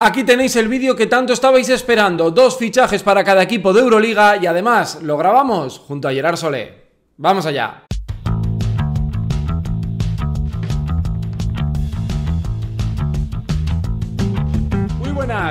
Aquí tenéis el vídeo que tanto estabais esperando, dos fichajes para cada equipo de Euroliga y además lo grabamos junto a Gerard Solé. ¡Vamos allá!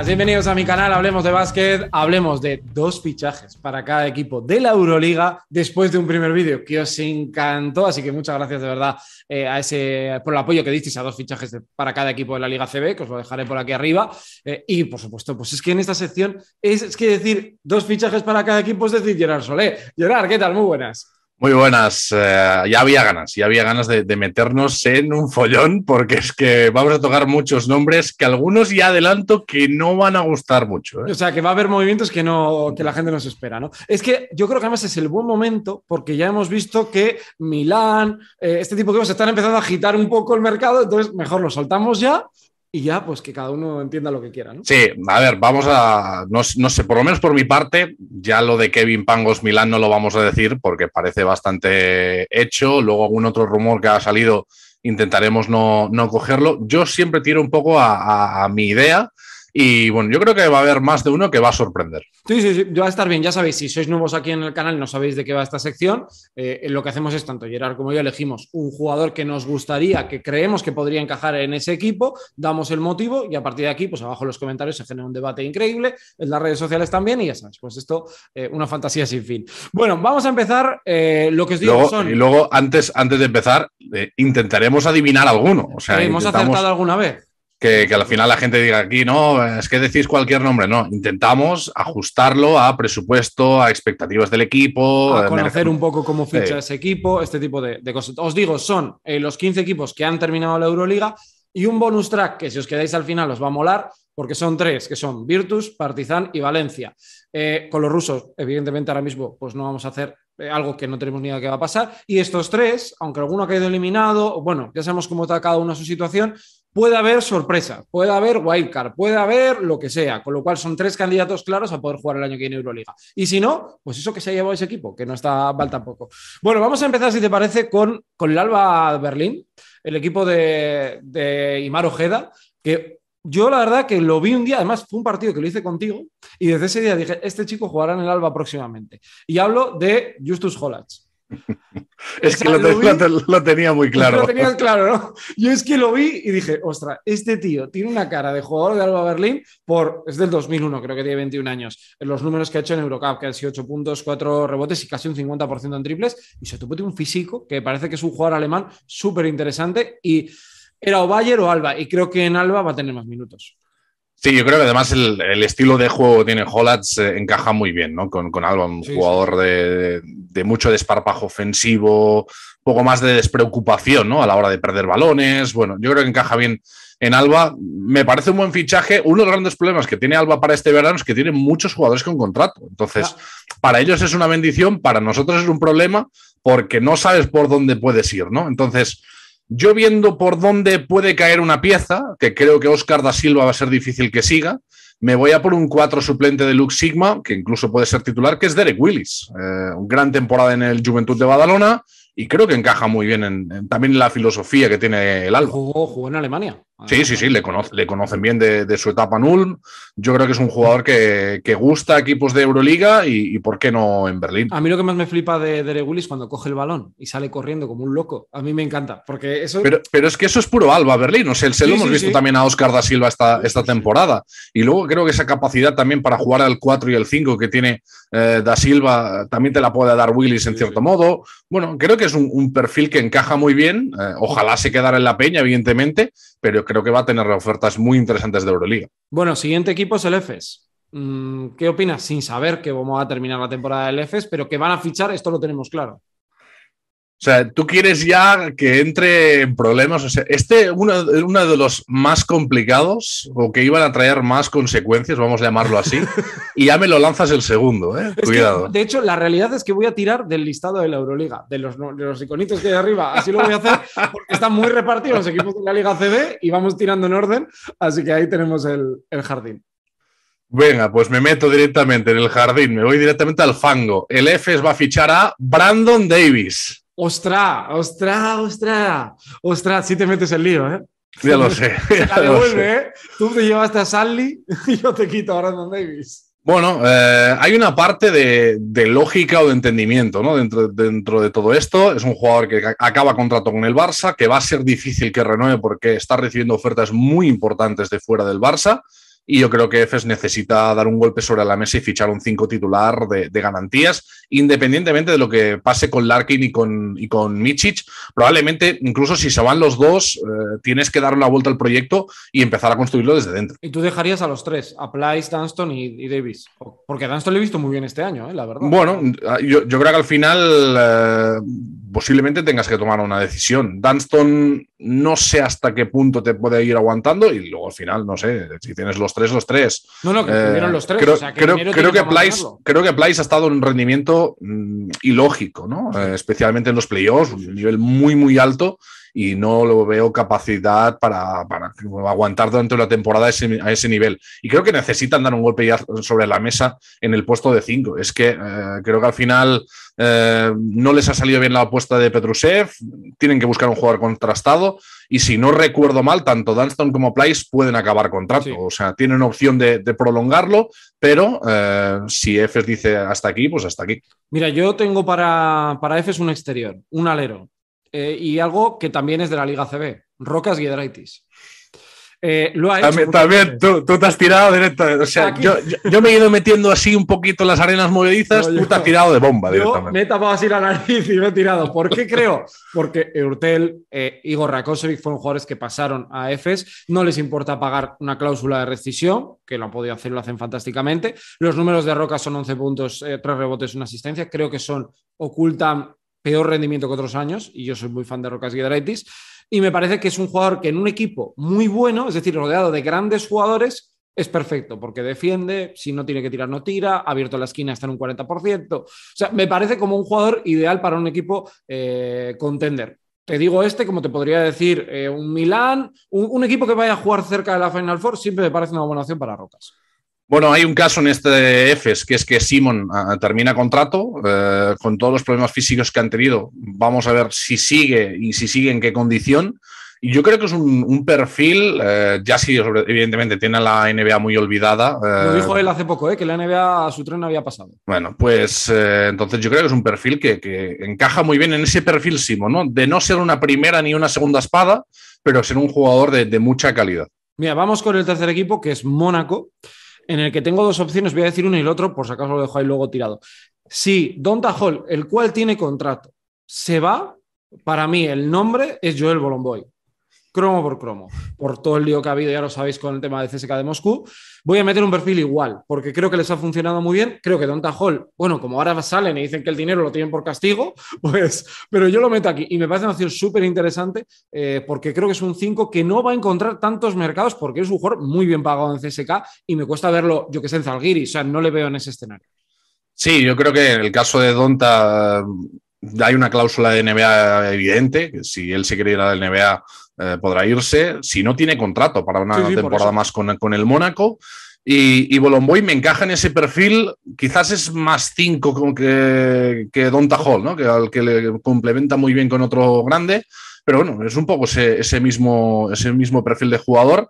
bienvenidos a mi canal Hablemos de Básquet. Hablemos de dos fichajes para cada equipo de la Euroliga después de un primer vídeo que os encantó, así que muchas gracias de verdad eh, a ese, por el apoyo que disteis a dos fichajes para cada equipo de la Liga CB, que os lo dejaré por aquí arriba. Eh, y por supuesto, pues es que en esta sección es, que decir dos fichajes para cada equipo es decir llorar, Solé. Llorar, ¿qué tal? Muy buenas. Muy buenas. Eh, ya había ganas, ya había ganas de, meternos en un follón porque es que vamos a tocar muchos nombres que algunos ya adelanto que no van a gustar mucho. ¿eh? O sea, que va a haber movimientos que, no, que la gente no espera, ¿no? Es que yo creo que además es el buen momento porque ya hemos visto que Milán, eh, este tipo de cosas están empezando a agitar un poco el mercado, entonces mejor lo soltamos ya y ya, pues que cada uno entienda lo que quiera, ¿no? Sí, a ver, vamos a. No, no, sé, por lo menos por mi parte, ya lo de Kevin Pangos Milán no lo vamos a decir porque parece bastante hecho. Luego algún otro rumor que ha salido intentaremos no, cogerlo. Yo siempre tiro un poco a, a, a mi idea y bueno, yo creo que va a haber más de uno que va a sorprender. Sí, sí, sí, va a estar bien. Ya sabéis, si sois nuevos aquí en el canal no sabéis de qué va esta sección, eh, eh, lo que hacemos es tanto Gerard como yo elegimos un jugador que nos gustaría, que creemos que podría encajar en ese equipo, damos el motivo y a partir de aquí, pues abajo en los comentarios se genera un debate increíble, en las redes sociales también y ya sabes, pues esto, eh, una fantasía sin fin. Bueno, vamos a empezar. lo que os digo son... Y luego, antes, antes de empezar, intentaremos adivinar alguno. O sea, hemos acertado alguna vez? que, al final la gente diga aquí, no, es que decís cualquier nombre, no, intentamos ajustarlo a presupuesto, a expectativas del equipo. A eh, conocer un poco cómo ficha ese equipo, este tipo de, cosas. Os digo, son eh, los 15 equipos que han terminado la Euroliga y un bonus track que si os quedáis al final os va a molar, porque son tres, que son Virtus, Partizan y Valencia. Eh, con los rusos, evidentemente ahora mismo, pues no vamos a hacer algo que no tenemos ni idea que va a pasar. Y estos tres, aunque alguno ha caído eliminado, bueno, ya sabemos cómo está cada uno su situación, puede haber sorpresa, puede haber wildcard, puede haber lo que sea, con lo cual son tres candidatos claros a poder jugar el año que viene Euroliga. Y si no, pues eso que se ha llevado ese equipo, que no está mal tampoco. Bueno, vamos a empezar, si te parece, con, con el Alba Berlín, el equipo de, Imar Ojeda, que yo la verdad que lo vi un día, además fue un partido que lo hice contigo, y desde ese día dije, este chico jugará en el Alba próximamente. Y hablo de Justus Hollatz es que lo, tenía muy claro. Yo es que lo vi y dije, ostra, este tío tiene una cara de jugador de Alba Berlín por. Es del 2001, creo que tiene 21 años. Los números que ha hecho en Eurocup, que han sido 8 puntos, 4 rebotes y casi un 50% en triples. Y se tuvo un físico que parece que es un jugador alemán súper interesante. Y era o Bayer o Alba. Y creo que en Alba va a tener más minutos. Sí, yo creo que además el, estilo de juego que tiene Hollats eh, encaja muy bien, ¿no? Con, Alba, un jugador De, mucho desparpajo ofensivo, poco más de despreocupación, ¿no? A la hora de perder balones. Bueno, yo creo que encaja bien en Alba. Me parece un buen fichaje. Uno de los grandes problemas que tiene Alba para este verano es que tiene muchos jugadores con contrato. Entonces, para ellos es una bendición, para nosotros es un problema porque no sabes por dónde puedes ir, ¿no? Entonces yo viendo por dónde puede caer una pieza, que creo que Oscar da Silva va a ser difícil que siga, me voy a por un 4 suplente de Lux Sigma, que incluso puede ser titular, que es Derek Willis. Eh, gran temporada en el Juventud de Badalona y creo que encaja muy bien en, también en la filosofía que tiene el Alba. Ojo, en Alemania. Sí, sí, sí, le, conocen bien de, su etapa nul, Yo creo que es un jugador que, gusta equipos de Euroliga y, por qué no en Berlín. A mí lo que más me flipa de de Willis cuando coge el balón y sale corriendo como un loco. A mí me encanta, porque eso... Pero, es que eso es puro Alba Berlín, o sea, se lo hemos visto también a Oscar da Silva esta, temporada. Y luego creo que esa capacidad también para jugar al 4 y el 5 que tiene eh, da Silva también te la puede dar Willis en cierto modo. Bueno, creo que es un, perfil que encaja muy bien. Eh, ojalá se quedara en la peña, evidentemente, pero creo que va a tener ofertas muy interesantes de Euroliga. Bueno, siguiente equipo es el EFES. Mm, ¿Qué opinas? Sin saber que vamos a terminar la temporada del EFES, pero que van a fichar, esto lo tenemos claro. O sea, tú quieres ya que entre en problemas. este uno, uno de los más complicados o que iban a traer más consecuencias, vamos a llamarlo así, y ya me lo lanzas el segundo, ¿eh? Cuidado. de hecho, la realidad es que voy a tirar del listado de la Euroliga, de los, iconitos que hay arriba. Así lo voy a hacer porque están muy repartidos los equipos de la Liga CD y vamos tirando en orden. Así que ahí tenemos el, jardín. Venga, pues me meto directamente en el jardín, me voy directamente al fango. El EFES va a fichar a Brandon Davis ostra, ostra, ostra, ostra, si te metes el lío, ¿eh? Ya lo sé. ¿eh? Tú te llevaste a Sally y yo te quito a Brandon Davis. Bueno, eh, hay una parte de, lógica o de entendimiento ¿no? dentro, de todo esto. Es un jugador que acaba contrato con el Barça, que va a ser difícil que renueve porque está recibiendo ofertas muy importantes de fuera del Barça. Y yo creo que EFES necesita dar un golpe sobre la mesa y fichar un cinco titular de, garantías independientemente de lo que pase con Larkin y con, y con Michic, probablemente incluso si se van los dos, eh, tienes que dar una vuelta al proyecto y empezar a construirlo desde dentro. Y tú dejarías a los tres, a Plyce, Dunston y, Davis, porque a Dunston le he visto muy bien este año, eh, la verdad. Bueno, ah, yo, creo que al final eh, posiblemente tengas que tomar una decisión. Dunston no sé hasta qué punto te puede ir aguantando y luego al final, no sé, si tienes los tres, los tres. No, no, que los tres. Creo, que creo, que creo que Plyce ha estado en un rendimiento Mm, ilógico, especialmente en los playoffs, un nivel muy, muy alto y no lo veo capacidad para, aguantar durante la temporada a ese nivel. Y creo que necesitan dar un golpe sobre la mesa en el puesto de 5. Es que eh, creo que al final eh, no les ha salido bien la apuesta de Petrusev, tienen que buscar un jugador contrastado y si no recuerdo mal, tanto Dunston como Place pueden acabar contrato, o sea, tienen opción de, prolongarlo, pero eh, si EFES dice hasta aquí, pues hasta aquí. Mira, yo tengo para, EFES un exterior, un alero eh, y algo que también es de la Liga CB, Rocas Giedraitis. Eh, también, tú, te has tirado directamente. O sea, yo, me he ido metiendo así un poquito en las arenas movedizas, tú te has tirado de bomba directamente. me he tapado así la nariz y me he tirado. ¿Por qué creo? Porque Eurtel, y eh, Igor fueron jugadores que pasaron a EFES, no les importa pagar una cláusula de rescisión, que lo han podido hacer, lo hacen fantásticamente. Los números de Roca son 11 puntos, 3 eh, rebotes, una asistencia. Creo que son ocultan peor rendimiento que otros años y yo soy muy fan de Rocas Guidaraitis. Y me parece que es un jugador que en un equipo muy bueno, es decir, rodeado de grandes jugadores, es perfecto, porque defiende, si no tiene que tirar, no tira, abierto la esquina está en un 40%. O sea, me parece como un jugador ideal para un equipo eh, contender. Te digo este, como te podría decir, eh, un Milán, un, un equipo que vaya a jugar cerca de la Final Four, siempre me parece una buena opción para Rocas. Bueno, hay un caso en este EFES, que es que Simon ah, termina contrato eh, con todos los problemas físicos que han tenido. Vamos a ver si sigue y si sigue en qué condición. Y yo creo que es un, perfil, eh, ya si evidentemente tiene la NBA muy olvidada. Eh, Lo dijo él hace poco, eh, que la NBA a su tren había pasado. Bueno, pues entonces yo creo que es un perfil que, encaja muy bien en ese perfil Simon, ¿no? De no ser una primera ni una segunda espada, pero ser un jugador de, de mucha calidad. Mira, vamos con el tercer equipo, que es Mónaco en el que tengo dos opciones, voy a decir uno y el otro, por si acaso lo dejo ahí luego tirado. Si Don Tajol, el cual tiene contrato, se va, para mí el nombre es Joel Bolomboy cromo por cromo, por todo el lío que ha habido, ya lo sabéis, con el tema de CSK de Moscú. Voy a meter un perfil igual, porque creo que les ha funcionado muy bien. Creo que Donta Hall bueno, como ahora salen y dicen que el dinero lo tienen por castigo, pues, pero yo lo meto aquí. Y me parece una opción súper interesante, eh, porque creo que es un 5 que no va a encontrar tantos mercados, porque es un jugador muy bien pagado en CSK y me cuesta verlo, yo que sé, en Zalgiris, o sea, no le veo en ese escenario. Sí, yo creo que en el caso de Donta hay una cláusula de NBA evidente, que si él se quiere ir a la NBA eh, podrá irse si no tiene contrato para una temporada más con, el Mónaco. Y, y Bolomboy me encaja en ese perfil, quizás es más 5 que, que Don Tajol, ¿no? que al que le complementa muy bien con otro grande, pero bueno, es un poco ese, mismo, ese mismo perfil de jugador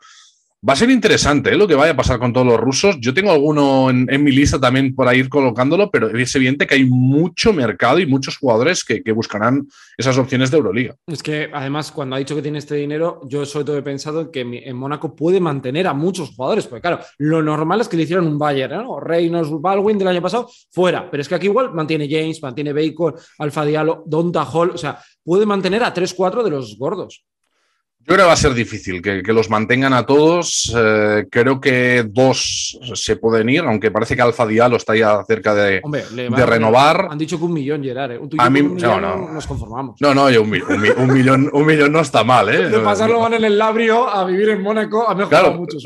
Va a ser interesante ¿eh? lo que vaya a pasar con todos los rusos. Yo tengo alguno en, mi lista también para ir colocándolo, pero es evidente que hay mucho mercado y muchos jugadores que, buscarán esas opciones de Euroliga. Es que además, cuando ha dicho que tiene este dinero, yo sobre todo he pensado que en Mónaco puede mantener a muchos jugadores, porque claro, lo normal es que le hicieron un Bayern, ¿no? Reynolds, Baldwin del año pasado, fuera. Pero es que aquí igual mantiene James, mantiene Bacon, Alfa Diallo, Donta Hall, o sea, puede mantener a 3-4 de los gordos. Yo creo que va a ser difícil que, los mantengan a todos. Eh, creo que dos se pueden ir, aunque parece que Alfa Diallo está ya cerca de, renovar. Han dicho que un millón, Gerard. ¿eh? a mí, no, nos conformamos. No, no, un, millón, un millón no está mal. ¿eh? De pasarlo van en el labrio a vivir en Mónaco a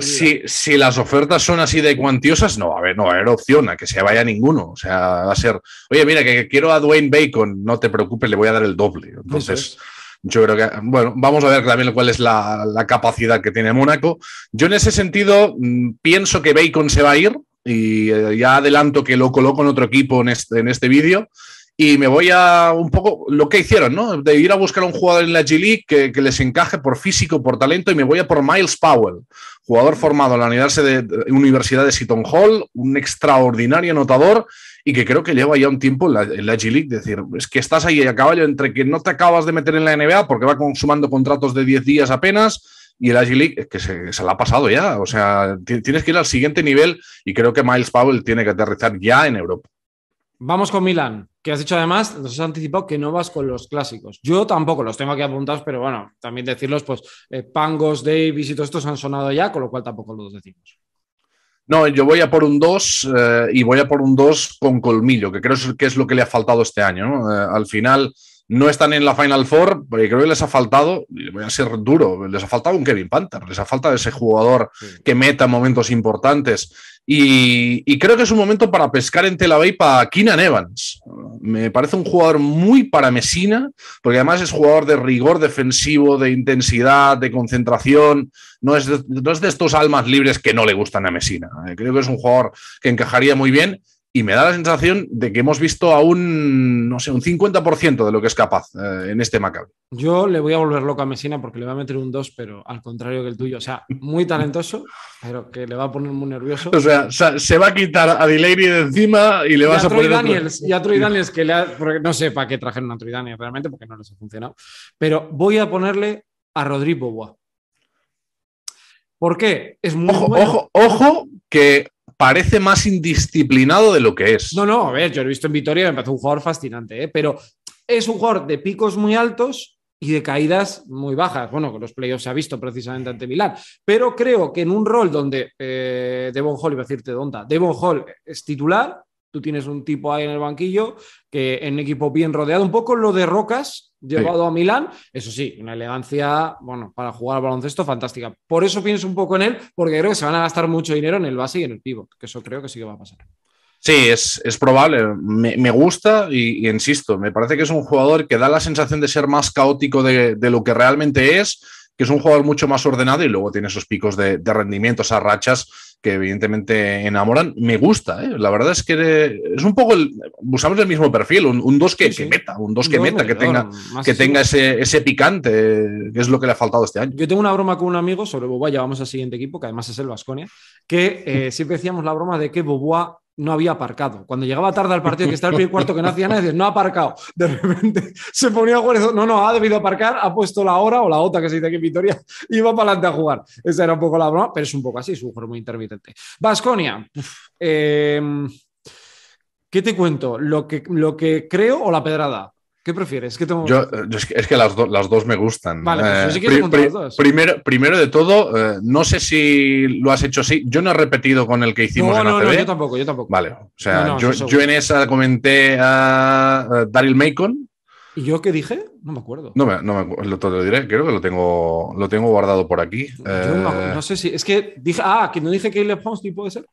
Si, las ofertas son así de cuantiosas, no a ver, no era opción a que se vaya ninguno. O sea, va a ser, oye, mira, que quiero a Dwayne Bacon, no te preocupes, le voy a dar el doble. Entonces. Yo creo que, bueno, vamos a ver también cuál es la, capacidad que tiene Mónaco. Yo en ese sentido mm, pienso que Bacon se va a ir y eh, ya adelanto que lo coloco en otro equipo en este, en este vídeo y me voy a un poco lo que hicieron, ¿no? De ir a buscar un jugador en la G League que, les encaje por físico, por talento, y me voy a por Miles Powell, jugador formado en la Universidad de, Seton Hall, un extraordinario anotador y que creo que lleva ya un tiempo en la, G League. Decir, es que estás ahí a caballo entre que no te acabas de meter en la NBA porque va consumando contratos de 10 días apenas y el G League que se, se, la ha pasado ya. O sea, tienes que ir al siguiente nivel y creo que Miles Powell tiene que aterrizar ya en Europa vamos con Milan, que has dicho además, nos has anticipado que no vas con los clásicos. Yo tampoco los tengo aquí apuntados, pero bueno, también decirlos, pues eh, Pangos, Davis y todos estos han sonado ya, con lo cual tampoco los decimos. No, yo voy a por un 2 eh, y voy a por un 2 con colmillo, que creo que es lo que le ha faltado este año. Eh, al final no están en la Final Four, porque creo que les ha faltado, voy a ser duro, les ha faltado un Kevin Panther, les ha faltado ese jugador que meta momentos importantes. Y, creo que es un momento para pescar en Tel Aviv para Keenan Evans. Me parece un jugador muy para Mesina, porque además es jugador de rigor defensivo, de intensidad, de concentración. No es de, no es de estos almas libres que no le gustan a Mesina. Eh, creo que es un jugador que encajaría muy bien y me da la sensación de que hemos visto a un, no sé, un 50% de lo que es capaz eh, en este macabro Yo le voy a volver loco a Mesina porque le va a meter un 2, pero al contrario que el tuyo. O sea, muy talentoso, pero que le va a poner muy nervioso. O sea, se va a quitar a Dileiri de encima y le vas a, poner... Daniels, Y a Troy Daniels, que le no sé para qué trajeron a Troy Daniels realmente, porque no les ha funcionado. Pero voy a ponerle a Rodrigo Boa. ¿Por qué? Es muy ojo, ojo, ojo, que parece más indisciplinado de lo que es. No, no, a ver, yo lo he visto en Vitoria, me parece un jugador fascinante, ¿eh? pero es un jugador de picos muy altos y de caídas muy bajas. Bueno, con los playoffs se ha visto precisamente ante Milán, pero creo que en un rol donde eh, Devon Hall, iba a decirte Donda, Devon Hall es titular, Tú tienes un tipo ahí en el banquillo, que en equipo bien rodeado, un poco lo de Rocas, llevado a Milán. Eso sí, una elegancia, bueno, para jugar al baloncesto fantástica. Por eso pienso un poco en él, porque creo que se van a gastar mucho dinero en el base y en el pivot, que eso creo que sí que va a pasar. Sí, es, probable. Me, gusta y, insisto, me parece que es un jugador que da la sensación de ser más caótico de lo que realmente es que es un jugador mucho más ordenado y luego tiene esos picos de, rendimiento, esas rachas que evidentemente enamoran. Me gusta, ¿eh? la verdad es que es un poco, el, el mismo perfil, un 2 que, meta, un 2 que meta, que tenga, que tenga ese, ese, picante, que es lo que le ha faltado este año. Yo tengo una broma con un amigo sobre Boboa, llevamos vamos al siguiente equipo, que además es el Vasconia, que eh, siempre decíamos la broma de que Boboa no había aparcado. Cuando llegaba tarde al partido, que estaba el primer cuarto que no hacía nada, no ha aparcado. De repente se ponía a jugar, no, no, ha debido aparcar, ha puesto la hora o la otra que se dice aquí en Vitoria y va para adelante a jugar. Esa era un poco la broma, pero es un poco así, es un juego muy intermitente. Vasconia. Eh, ¿Qué te cuento? ¿Lo que, ¿Lo que creo o la pedrada? ¿Qué prefieres? Eh, es, que, las, dos me gustan. Pues eh, primero, primero de todo, eh, no sé si lo has hecho así. Yo no he repetido con el que hicimos en la ACB. No, yo tampoco, yo tampoco. Vale, o sea, yo, en esa comenté a Daryl Macon. ¿Y yo qué dije? No me acuerdo. No me, no te lo diré, creo que lo tengo, lo tengo guardado por aquí. no, sé si. Es que dije. Ah, que no dije Caleb Homsley, puede ser.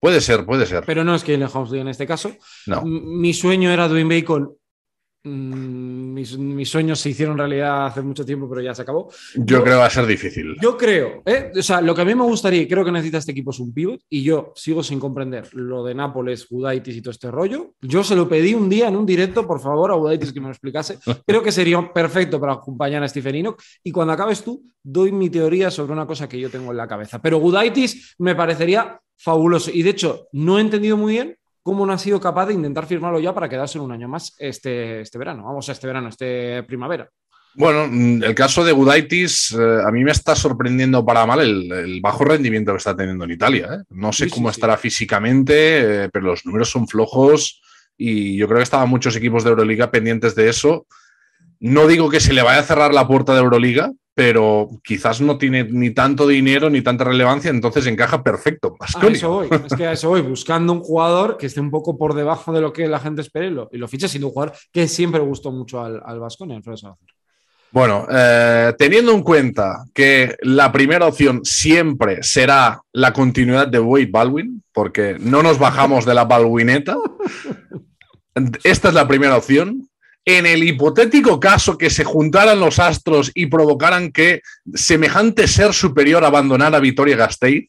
Puede ser, puede ser. Pero no es que Caleb Homsley en este caso. mi sueño era Dwayne Bacon Mm, mis, mis, sueños se hicieron realidad hace mucho tiempo, pero ya se acabó. Yo, creo que va a ser difícil. Yo creo, ¿eh? o sea, lo que a mí me gustaría y creo que necesita este equipo es un pivot. Y yo sigo sin comprender lo de Nápoles, Gudaitis y todo este rollo. Yo se lo pedí un día en un directo, por favor, a Gudaitis que me lo explicase. Creo que sería perfecto para acompañar a Stephen Enoch. Y cuando acabes tú, doy mi teoría sobre una cosa que yo tengo en la cabeza. Pero Gudaitis me parecería fabuloso. Y de hecho, no he entendido muy bien cómo no ha sido capaz de intentar firmarlo ya para quedarse en un año más este, este verano, vamos, a este verano, este primavera. Bueno, mm, el caso de Gudaitis eh, a mí me está sorprendiendo para mal el, bajo rendimiento que está teniendo en Italia. ¿eh? No sé cómo estará físicamente, eh, pero los números son flojos y yo creo que estaban muchos equipos de Euroliga pendientes de eso. No digo que se le vaya a cerrar la puerta de Euroliga, pero quizás no tiene ni tanto dinero ni tanta relevancia, entonces encaja perfecto. A eso voy, es que eso buscando un jugador que esté un poco por debajo de lo que la gente espera y lo, ficha, siendo un jugador que siempre gustó mucho al, al Bueno, eh, teniendo en cuenta que la primera opción siempre será la continuidad de Wade Baldwin, porque no nos bajamos de la Baldwineta, esta es la primera opción en el hipotético caso que se juntaran los astros y provocaran que semejante ser superior abandonara Vitoria Gasteiz,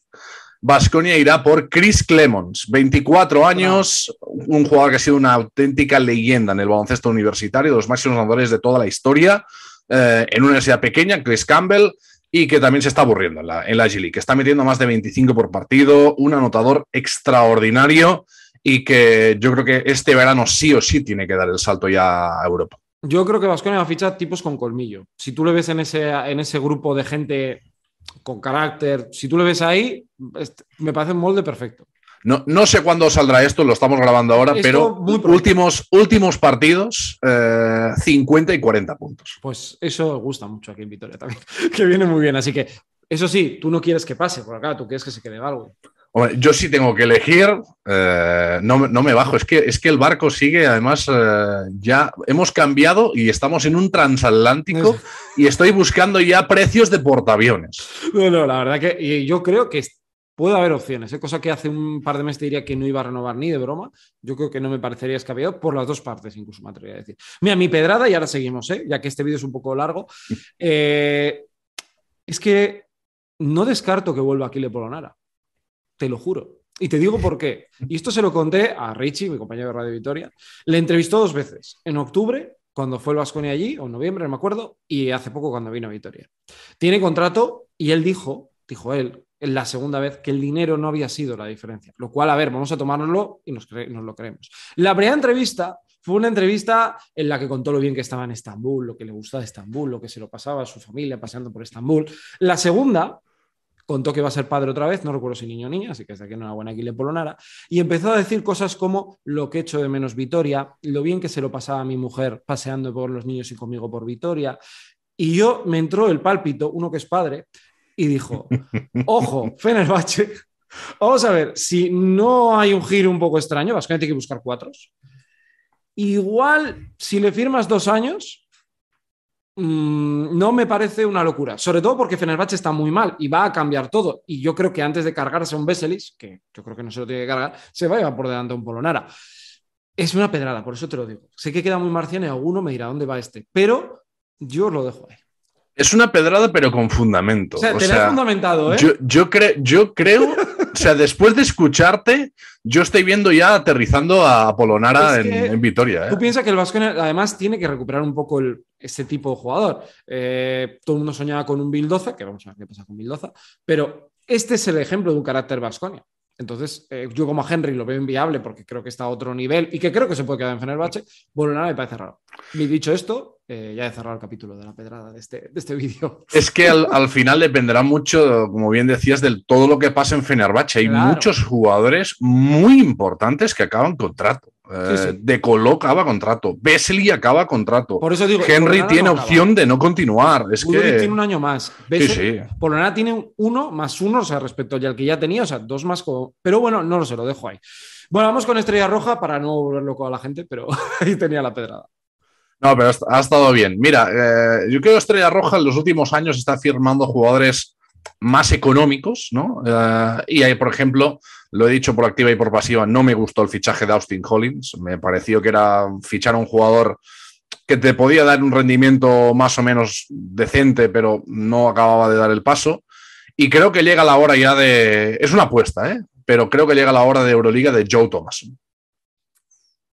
Vasconia irá por Chris Clemons, 24 años, un jugador que ha sido una auténtica leyenda en el baloncesto universitario, de los máximos ganadores de toda la historia, eh, en una universidad pequeña, Chris Campbell, y que también se está aburriendo en la, en G League, que está metiendo más de 25 por partido, un anotador extraordinario y que yo creo que este verano sí o sí tiene que dar el salto ya a Europa. Yo creo que Vasconia va a fichar tipos con colmillo. Si tú le ves en ese, en ese grupo de gente con carácter, si tú le ves ahí, me parece un molde perfecto. No, no sé cuándo saldrá esto, lo estamos grabando ahora, pero últimos, últimos partidos, 50 eh, y 40 puntos. Pues eso gusta mucho aquí en Vitoria también, que viene muy bien. Así que, eso sí, tú no quieres que pase, por acá, tú quieres que se quede algo. Hombre, yo sí tengo que elegir, eh, no, me bajo, es que, es que el barco sigue, además eh, ya hemos cambiado y estamos en un transatlántico y estoy buscando ya precios de portaaviones. Bueno, la verdad que yo creo que puede haber opciones, ¿eh? cosa que hace un par de meses te diría que no iba a renovar ni de broma, yo creo que no me parecería escabellado por las dos partes, incluso me atrevería a decir. Mira, mi pedrada, y ahora seguimos, ya que este vídeo es un poco largo, es que no descarto que vuelva aquí le Polonara te lo juro. Y te digo por qué. Y esto se lo conté a Richie, mi compañero de Radio Victoria. Le entrevistó dos veces. En octubre, cuando fue el Vasconi allí, o en noviembre, no me acuerdo, y hace poco cuando vino a Vitoria. Tiene contrato y él dijo, dijo él, en la segunda vez, que el dinero no había sido la diferencia. Lo cual, a ver, vamos a tomárnoslo y nos, nos lo creemos. La primera entrevista fue una entrevista en la que contó lo bien que estaba en Estambul, lo que le gustaba de Estambul, lo que se lo pasaba a su familia paseando por Estambul. La segunda contó que iba a ser padre otra vez, no recuerdo si niño o niña, así que hasta que no era buena le Polonara, y empezó a decir cosas como lo que echo de menos Vitoria, lo bien que se lo pasaba a mi mujer paseando por los niños y conmigo por Vitoria, y yo me entró el pálpito, uno que es padre, y dijo, ojo, Fenerbahce, vamos a ver, si no hay un giro un poco extraño, básicamente hay que buscar cuatros. Igual, si le firmas dos años, Mm, no me parece una locura, sobre todo porque Fenerbahce está muy mal y va a cambiar todo. Y yo creo que antes de cargarse a un Veselis, que yo creo que no se lo tiene que cargar, se va a llevar por delante a un Polonara. Es una pedrada, por eso te lo digo. Sé que queda muy marciano y alguno me dirá dónde va este, pero yo os lo dejo ahí. Es una pedrada, pero con fundamento. O sea, te la fundamentado, ¿eh? Yo, yo creo, o sea, después de escucharte, yo estoy viendo ya aterrizando a Polonara en, Vitoria. ¿eh? Tú piensas que el Vasco, además tiene que recuperar un poco ese tipo de jugador. Eh, todo el mundo soñaba con un Bildoza, que vamos a ver qué pasa con Bildoza, pero este es el ejemplo de un carácter Vasconia. Entonces, eh, yo como a Henry lo veo inviable porque creo que está a otro nivel y que creo que se puede quedar en Fenerbahce. Bolonara me parece raro. Y dicho esto, eh, ya he cerrado el capítulo de la pedrada de este, este vídeo. Es que al, final dependerá mucho, como bien decías, de todo lo que pasa en Fenerbahce. Hay muchos jugadores muy importantes que acaban contrato. Eh, de Colo acaba contrato, y acaba contrato. Por eso digo, Henry tiene opción de no continuar. Es que... tiene un año más. Por lo nada tiene uno más uno, o respecto al que ya tenía, o sea, dos más. Pero bueno, no lo lo dejo ahí. Bueno, vamos con Estrella Roja para no volver loco a la gente, pero ahí tenía la pedrada. No, pero ha estado bien. Mira, eh, yo creo que Estrella Roja en los últimos años está firmando jugadores más económicos, ¿no? Eh, y hay, por ejemplo, lo he dicho por activa y por pasiva, no me gustó el fichaje de Austin Collins. Me pareció que era fichar a un jugador que te podía dar un rendimiento más o menos decente, pero no acababa de dar el paso. Y creo que llega la hora ya de. Es una apuesta, ¿eh? Pero creo que llega la hora de Euroliga de Joe Thomas.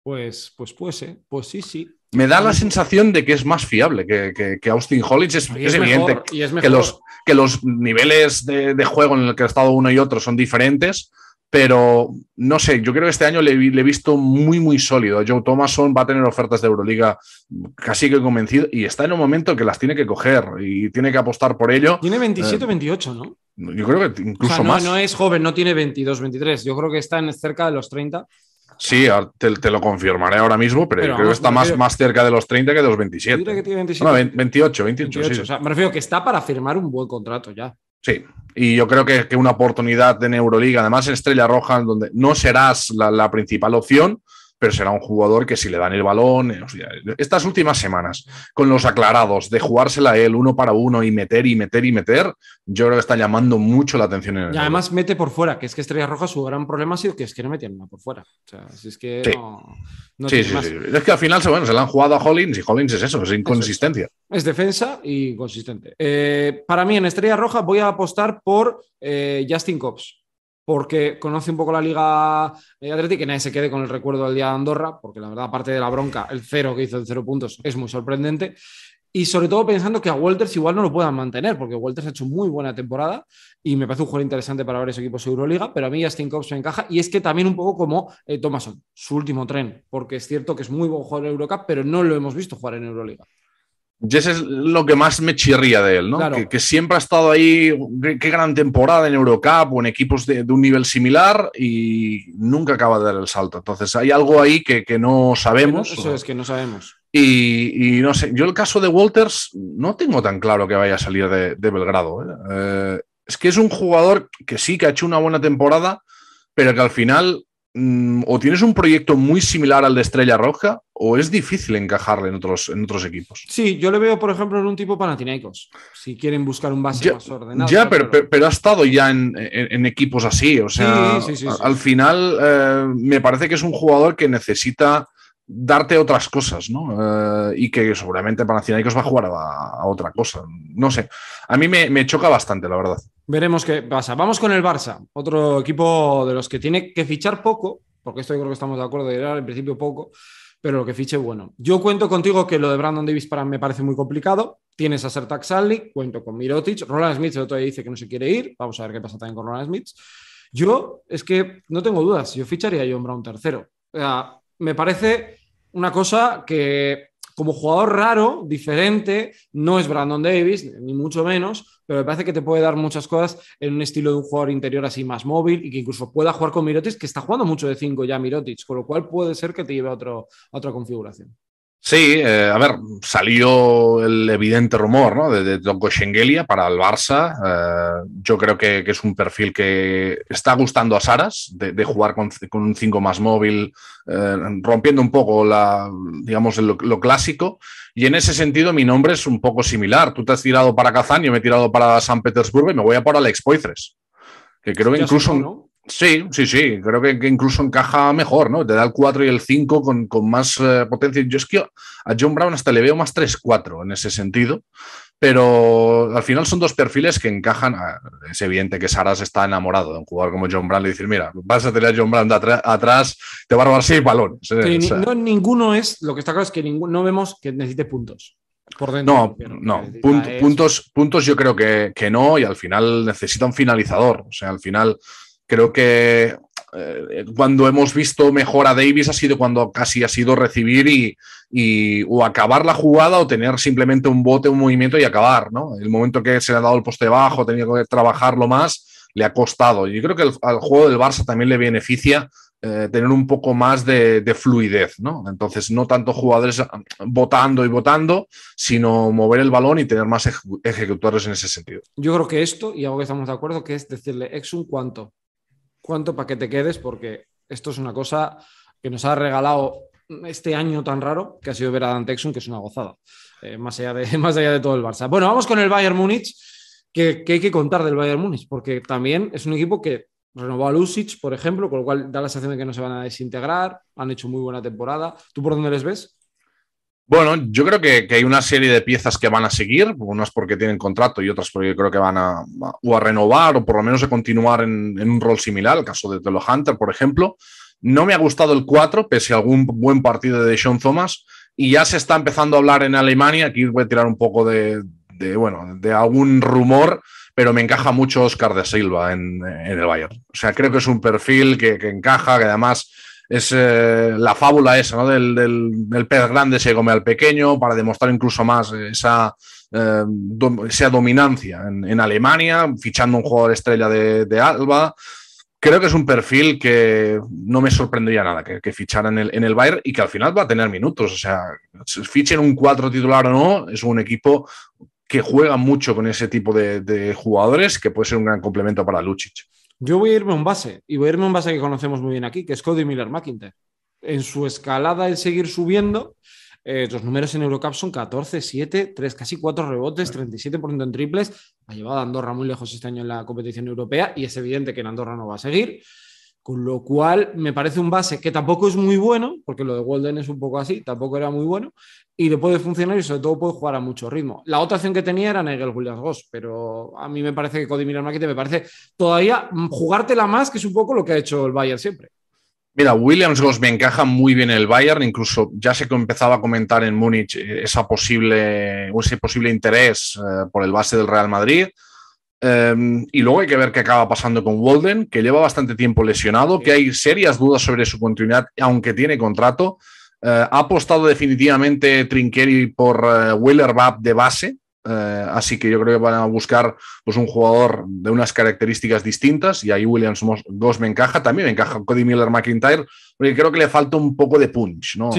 Pues, pues, pues, ¿eh? pues sí, sí me da la sensación de que es más fiable que, Austin Hollins. Es, evidente que, los, que los niveles de, juego en el que ha estado uno y otro son diferentes, pero no sé, yo creo que este año le, he visto muy, muy sólido. Joe Thomason va a tener ofertas de Euroliga casi que convencido y está en un momento que las tiene que coger y tiene que apostar por ello. Tiene 27 eh, 28, ¿no? Yo creo que incluso no, más. No es joven, no tiene 22, 23. Yo creo que está cerca de los 30. Sí, te, lo confirmaré ahora mismo, pero, creo que está más, más cerca de los 30 que de los 27. No, 28, 28, me refiero que está para firmar un buen contrato ya. Sí, y yo creo que, una oportunidad de Euroliga, además en Estrella Roja, donde no serás la principal opción, pero será un jugador que si le dan el balón, eh, estas últimas semanas, con los aclarados de jugársela él uno para uno y meter y meter y meter, yo creo que está llamando mucho la atención. y además mete por fuera, que es que Estrella Roja su gran problema ha sido que es que no metían una por fuera. es que sí. no... sí, sí, Es que al final bueno, se la han jugado a Hollins y Hollins es eso, es inconsistencia. Es, defensa y consistente. Eh, para mí en Estrella Roja voy a apostar por eh, Justin Cobbs porque conoce un poco la Liga eh, de que nadie se quede con el recuerdo del día de Andorra, porque la verdad, aparte de la bronca, el cero que hizo de cero puntos es muy sorprendente. Y sobre todo pensando que a Walters igual no lo puedan mantener, porque Walters ha hecho muy buena temporada y me parece un jugador interesante para varios equipos de Euroliga, pero a mí Justin Cox me encaja y es que también un poco como eh, Thomason, su último tren, porque es cierto que es muy buen jugador en Eurocup, pero no lo hemos visto jugar en Euroliga ese es lo que más me chirría de él, ¿no? Que, siempre ha estado ahí, qué, gran temporada en Eurocup o en equipos de, un nivel similar y nunca acaba de dar el salto. Entonces hay algo ahí que, que no sabemos. Eso es que no sabemos. Y, no sé, yo el caso de Walters no tengo tan claro que vaya a salir de, Belgrado. ¿eh? Eh, es que es un jugador que sí que ha hecho una buena temporada, pero que al final mm, o tienes un proyecto muy similar al de Estrella Roja o es difícil encajarle en otros, en otros equipos. Sí, yo le veo, por ejemplo, en un tipo Panathinaikos, si quieren buscar un base más ordenado. Ya, pero, ha estado ya en, equipos así, o sea, al final eh, me parece que es un jugador que necesita darte otras cosas, ¿no? Eh, y que seguramente Panathinaikos va a jugar a, otra cosa, no sé. A mí me, choca bastante, la verdad. Veremos qué pasa. Vamos con el Barça, otro equipo de los que tiene que fichar poco, porque esto yo creo que estamos de acuerdo, era en principio poco, pero lo que fiche, bueno. Yo cuento contigo que lo de Brandon Davis para mí me parece muy complicado. Tienes a Sertak Sally, cuento con Mirotic. Roland Smith día dice que no se quiere ir. Vamos a ver qué pasa también con Roland Smith. Yo es que no tengo dudas, yo ficharía a John Brown tercero. O sea, me parece una cosa que como jugador raro, diferente, no es Brandon Davis, ni mucho menos, pero me parece que te puede dar muchas cosas en un estilo de un jugador interior así más móvil y que incluso pueda jugar con Mirotic, que está jugando mucho de 5 ya Mirotic, con lo cual puede ser que te lleve a, otro, a otra configuración. Sí, eh, a ver, salió el evidente rumor ¿no? de, de Schengelia para el Barça. Eh, yo creo que, es un perfil que está gustando a Saras, de, jugar con, un 5 más móvil, eh, rompiendo un poco la, digamos, lo, clásico. Y en ese sentido, mi nombre es un poco similar. Tú te has tirado para Kazán, yo me he tirado para San Petersburgo y me voy a por Alex Poitres, que creo que incluso. Sí, sí, sí, creo que, incluso encaja mejor, ¿no? Te da el 4 y el 5 con, más eh, potencia. Yo es que a John Brown hasta le veo más 3-4 en ese sentido, pero al final son dos perfiles que encajan. es evidente que Saras está enamorado de un jugador como John Brown y decir, mira, vas a tener a John Brown de atrás, te va a robar seis balones. ¿eh? no, ninguno es, lo que está claro es que no vemos que necesite puntos. Por dentro, no, no. puntos, puntos yo creo que, que no y al final necesita un finalizador. O sea, al final Creo que eh, cuando hemos visto mejor a Davis ha sido cuando casi ha sido recibir y, o acabar la jugada o tener simplemente un bote, un movimiento y acabar, ¿no? El momento que se le ha dado el poste bajo, tenía que trabajarlo más, le ha costado. Yo creo que al juego del Barça también le beneficia eh, tener un poco más de, fluidez, ¿no? Entonces, no tanto jugadores votando ah, y votando, sino mover el balón y tener más ejecutores en ese sentido. Yo creo que esto, y algo que estamos de acuerdo, que es decirle, ex un cuánto, cuánto para que te quedes, porque esto es una cosa que nos ha regalado este año tan raro, que ha sido ver a Dan Texon, que es una gozada, eh, más, allá de, más allá de todo el Barça. Bueno, vamos con el Bayern Múnich, que, hay que contar del Bayern Múnich, porque también es un equipo que renovó a Lusic, por ejemplo, con lo cual da la sensación de que no se van a desintegrar, han hecho muy buena temporada. ¿Tú por dónde les ves? Bueno, yo creo que, hay una serie de piezas que van a seguir, unas porque tienen contrato y otras porque creo que van a, renovar o por lo menos a continuar en, un rol similar, el caso de Telo Hunter, por ejemplo. No me ha gustado el 4, pese a algún buen partido de Sean Thomas, y ya se está empezando a hablar en Alemania, aquí voy a tirar un poco de, bueno, de algún rumor, pero me encaja mucho Oscar de Silva en, el Bayern. O sea, creo que es un perfil que, que encaja, que además es eh, la fábula esa, ¿no? Del, pez grande se come al pequeño para demostrar incluso más esa, eh, dominancia en, Alemania, fichando un jugador estrella de, Alba. Creo que es un perfil que no me sorprendería nada que, que fichara en el, en el Bayern y que al final va a tener minutos. O sea, si fichen un 4 titular o no, es un equipo que juega mucho con ese tipo de, de jugadores que puede ser un gran complemento para Lucic. Yo voy a irme a un base, y voy a irme a un base que conocemos muy bien aquí, que es Cody Miller McIntyre. En su escalada, el seguir subiendo, eh, los números en Eurocup son 14, 7, 3, casi 4 rebotes, 37% en triples. Ha llevado a Andorra muy lejos este año en la competición europea y es evidente que en Andorra no va a seguir. Con lo cual, me parece un base que tampoco es muy bueno, porque lo de Walden es un poco así, tampoco era muy bueno, y le puede funcionar y sobre todo puede jugar a mucho ritmo. La otra opción que tenía era Nigel Williams Goss, pero a mí me parece que Cody Miller me parece todavía mm, jugártela más, que es un poco lo que ha hecho el Bayern siempre. Mira, Williams Goss me encaja muy bien el Bayern, incluso ya sé que empezaba a comentar en Múnich eh, esa posible, ese posible interés eh, por el base del Real Madrid. Em, y luego hay que ver qué acaba pasando con Walden, que lleva bastante tiempo lesionado, que hay serias dudas sobre su continuidad, aunque tiene contrato. Eh, ha apostado definitivamente Trinkeri por willer eh, Wheeler de base, eh, así que yo creo que van a buscar pues, un jugador de unas características distintas, y ahí Williams dos me encaja, también me encaja Cody Miller McIntyre, porque creo que le falta un poco de punch, ¿no?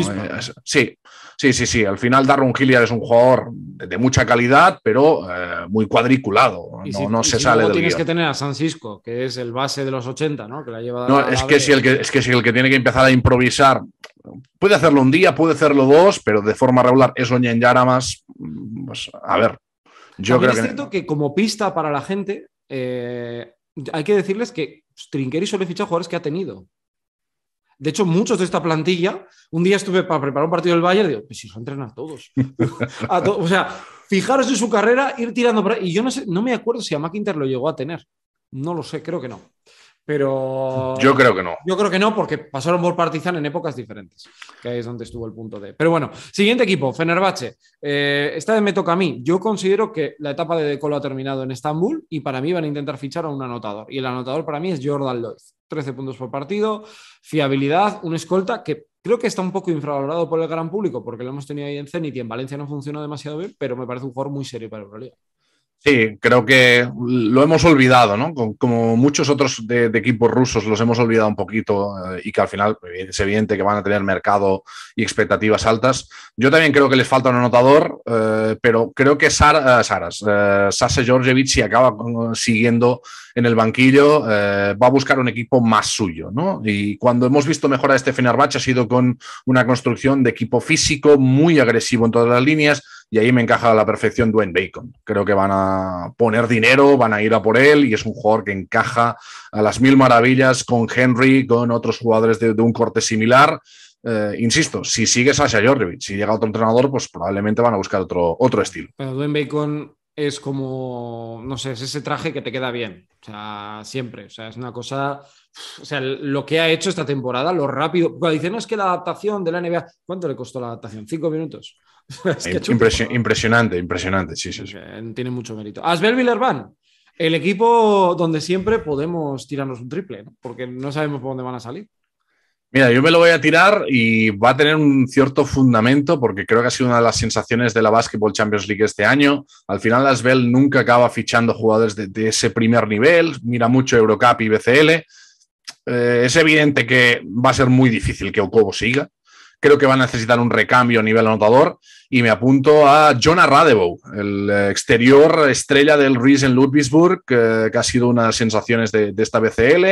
sí, Sí, sí, sí. Al final Darren Hilliard es un jugador de mucha calidad, pero eh, muy cuadriculado. no, no se sale tienes que tener a San Cisco, que es el base de los 80, ¿no? Que la lleva no, es, que si el que, es que si el que tiene que empezar a improvisar puede hacerlo un día, puede hacerlo dos, pero de forma regular es era más. Mm, pues, a ver. Yo creo es cierto que como pista para la gente, eh, hay que decirles que Trinqueri suele fichar jugadores que ha tenido. De hecho, muchos de esta plantilla, un día estuve para preparar un partido del Bayern, digo, pues si los entrenan todos. o sea, fijaros en su carrera, ir tirando Y yo no, sé, no me acuerdo si a McIntyre lo llegó a tener. No lo sé, creo que no. Pero. Yo creo que no. Yo creo que no, porque pasaron por Partizan en épocas diferentes, que ahí es donde estuvo el punto de. Pero bueno, siguiente equipo, Fenerbahce. Eh, esta vez me toca a mí. Yo considero que la etapa de Decolo ha terminado en Estambul y para mí van a intentar fichar a un anotador. Y el anotador para mí es Jordan Lloyd. 13 puntos por partido, fiabilidad, un escolta que creo que está un poco infravalorado por el gran público porque lo hemos tenido ahí en Zenit y en Valencia no funciona demasiado bien, pero me parece un jugador muy serio para Euroliga. Sí, creo que lo hemos olvidado, ¿no? Como muchos otros de, equipos rusos los hemos olvidado un poquito eh, y que al final eh, es evidente que van a tener mercado y expectativas altas. Yo también creo que les falta un anotador, eh, pero creo que Saras, Sase Georgievich, si acaba siguiendo en el banquillo, va a buscar un equipo más suyo, ¿no? Y cuando hemos visto mejor a este Fenerbahce ha sido con una construcción de equipo físico muy agresivo en todas las líneas y ahí me encaja a la perfección Dwayne Bacon. Creo que van a poner dinero, van a ir a por él y es un jugador que encaja a las mil maravillas con Henry, con otros jugadores de, un corte similar. Eh, insisto, si sigue Sasha Jorjevic, si llega otro entrenador, pues probablemente van a buscar otro, otro estilo. Pero Dwayne Bacon es como, no sé, es ese traje que te queda bien, o sea, siempre, o sea, es una cosa, o sea, lo que ha hecho esta temporada, lo rápido, cuando dicen, no es que la adaptación de la NBA, ¿cuánto le costó la adaptación? ¿Cinco minutos? Impresionante, impresionante, sí, sí, eh, Tiene mucho mérito. Asbel Villerban, el equipo donde siempre podemos tirarnos un triple, porque no sabemos por dónde van a salir. Mira, yo me lo voy a tirar y va a tener un cierto fundamento porque creo que ha sido una de las sensaciones de la Basketball Champions League este año. Al final, Asbel nunca acaba fichando jugadores de, ese primer nivel, mira mucho Eurocup y BCL. Eh, es evidente que va a ser muy difícil que Okobo siga, Creo que va a necesitar un recambio a nivel anotador. Y me apunto a Jonah Radebo, el eh, exterior estrella del Ruiz en Ludwigsburg, eh, que, ha sido una de las sensaciones de, esta BCL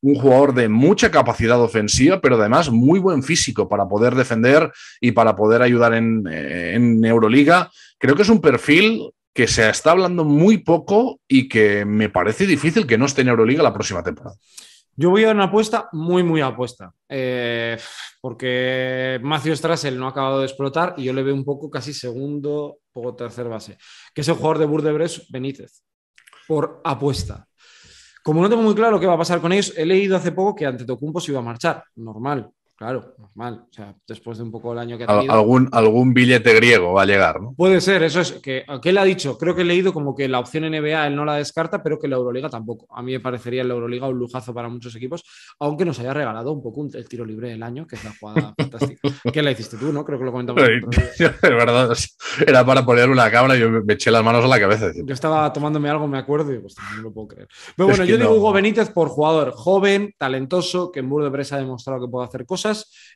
un jugador de mucha capacidad ofensiva, pero además muy buen físico para poder defender y para poder ayudar en, eh, en, Euroliga. Creo que es un perfil que se está hablando muy poco y que me parece difícil que no esté en Euroliga la próxima temporada. Yo voy a dar una apuesta muy, muy apuesta, eh, porque Macio Strassel no ha acabado de explotar y yo le veo un poco casi segundo poco tercer base, que es el jugador de Burdebres Benítez, por apuesta. Como no tengo muy claro qué va a pasar con ellos, he leído hace poco que ante Tocumpo se iba a marchar, normal. Claro, normal. O sea, después de un poco el año que ha tenido. Algún, algún billete griego va a llegar, ¿no? Puede ser, eso es. Que, ¿Qué le ha dicho? Creo que he leído como que la opción NBA él no la descarta, pero que la Euroliga tampoco. A mí me parecería la Euroliga un lujazo para muchos equipos, aunque nos haya regalado un poco el tiro libre del año, que es la jugada fantástica. ¿Qué la hiciste tú, ¿no? Creo que lo comentamos. Es verdad, era para poner una cámara y yo me eché las manos a la cabeza. Yo estaba tomándome algo, me acuerdo, y pues no lo puedo creer. Pero bueno, yo digo Hugo Benítez por jugador joven, talentoso, que en Burdeos ha demostrado que puede hacer cosas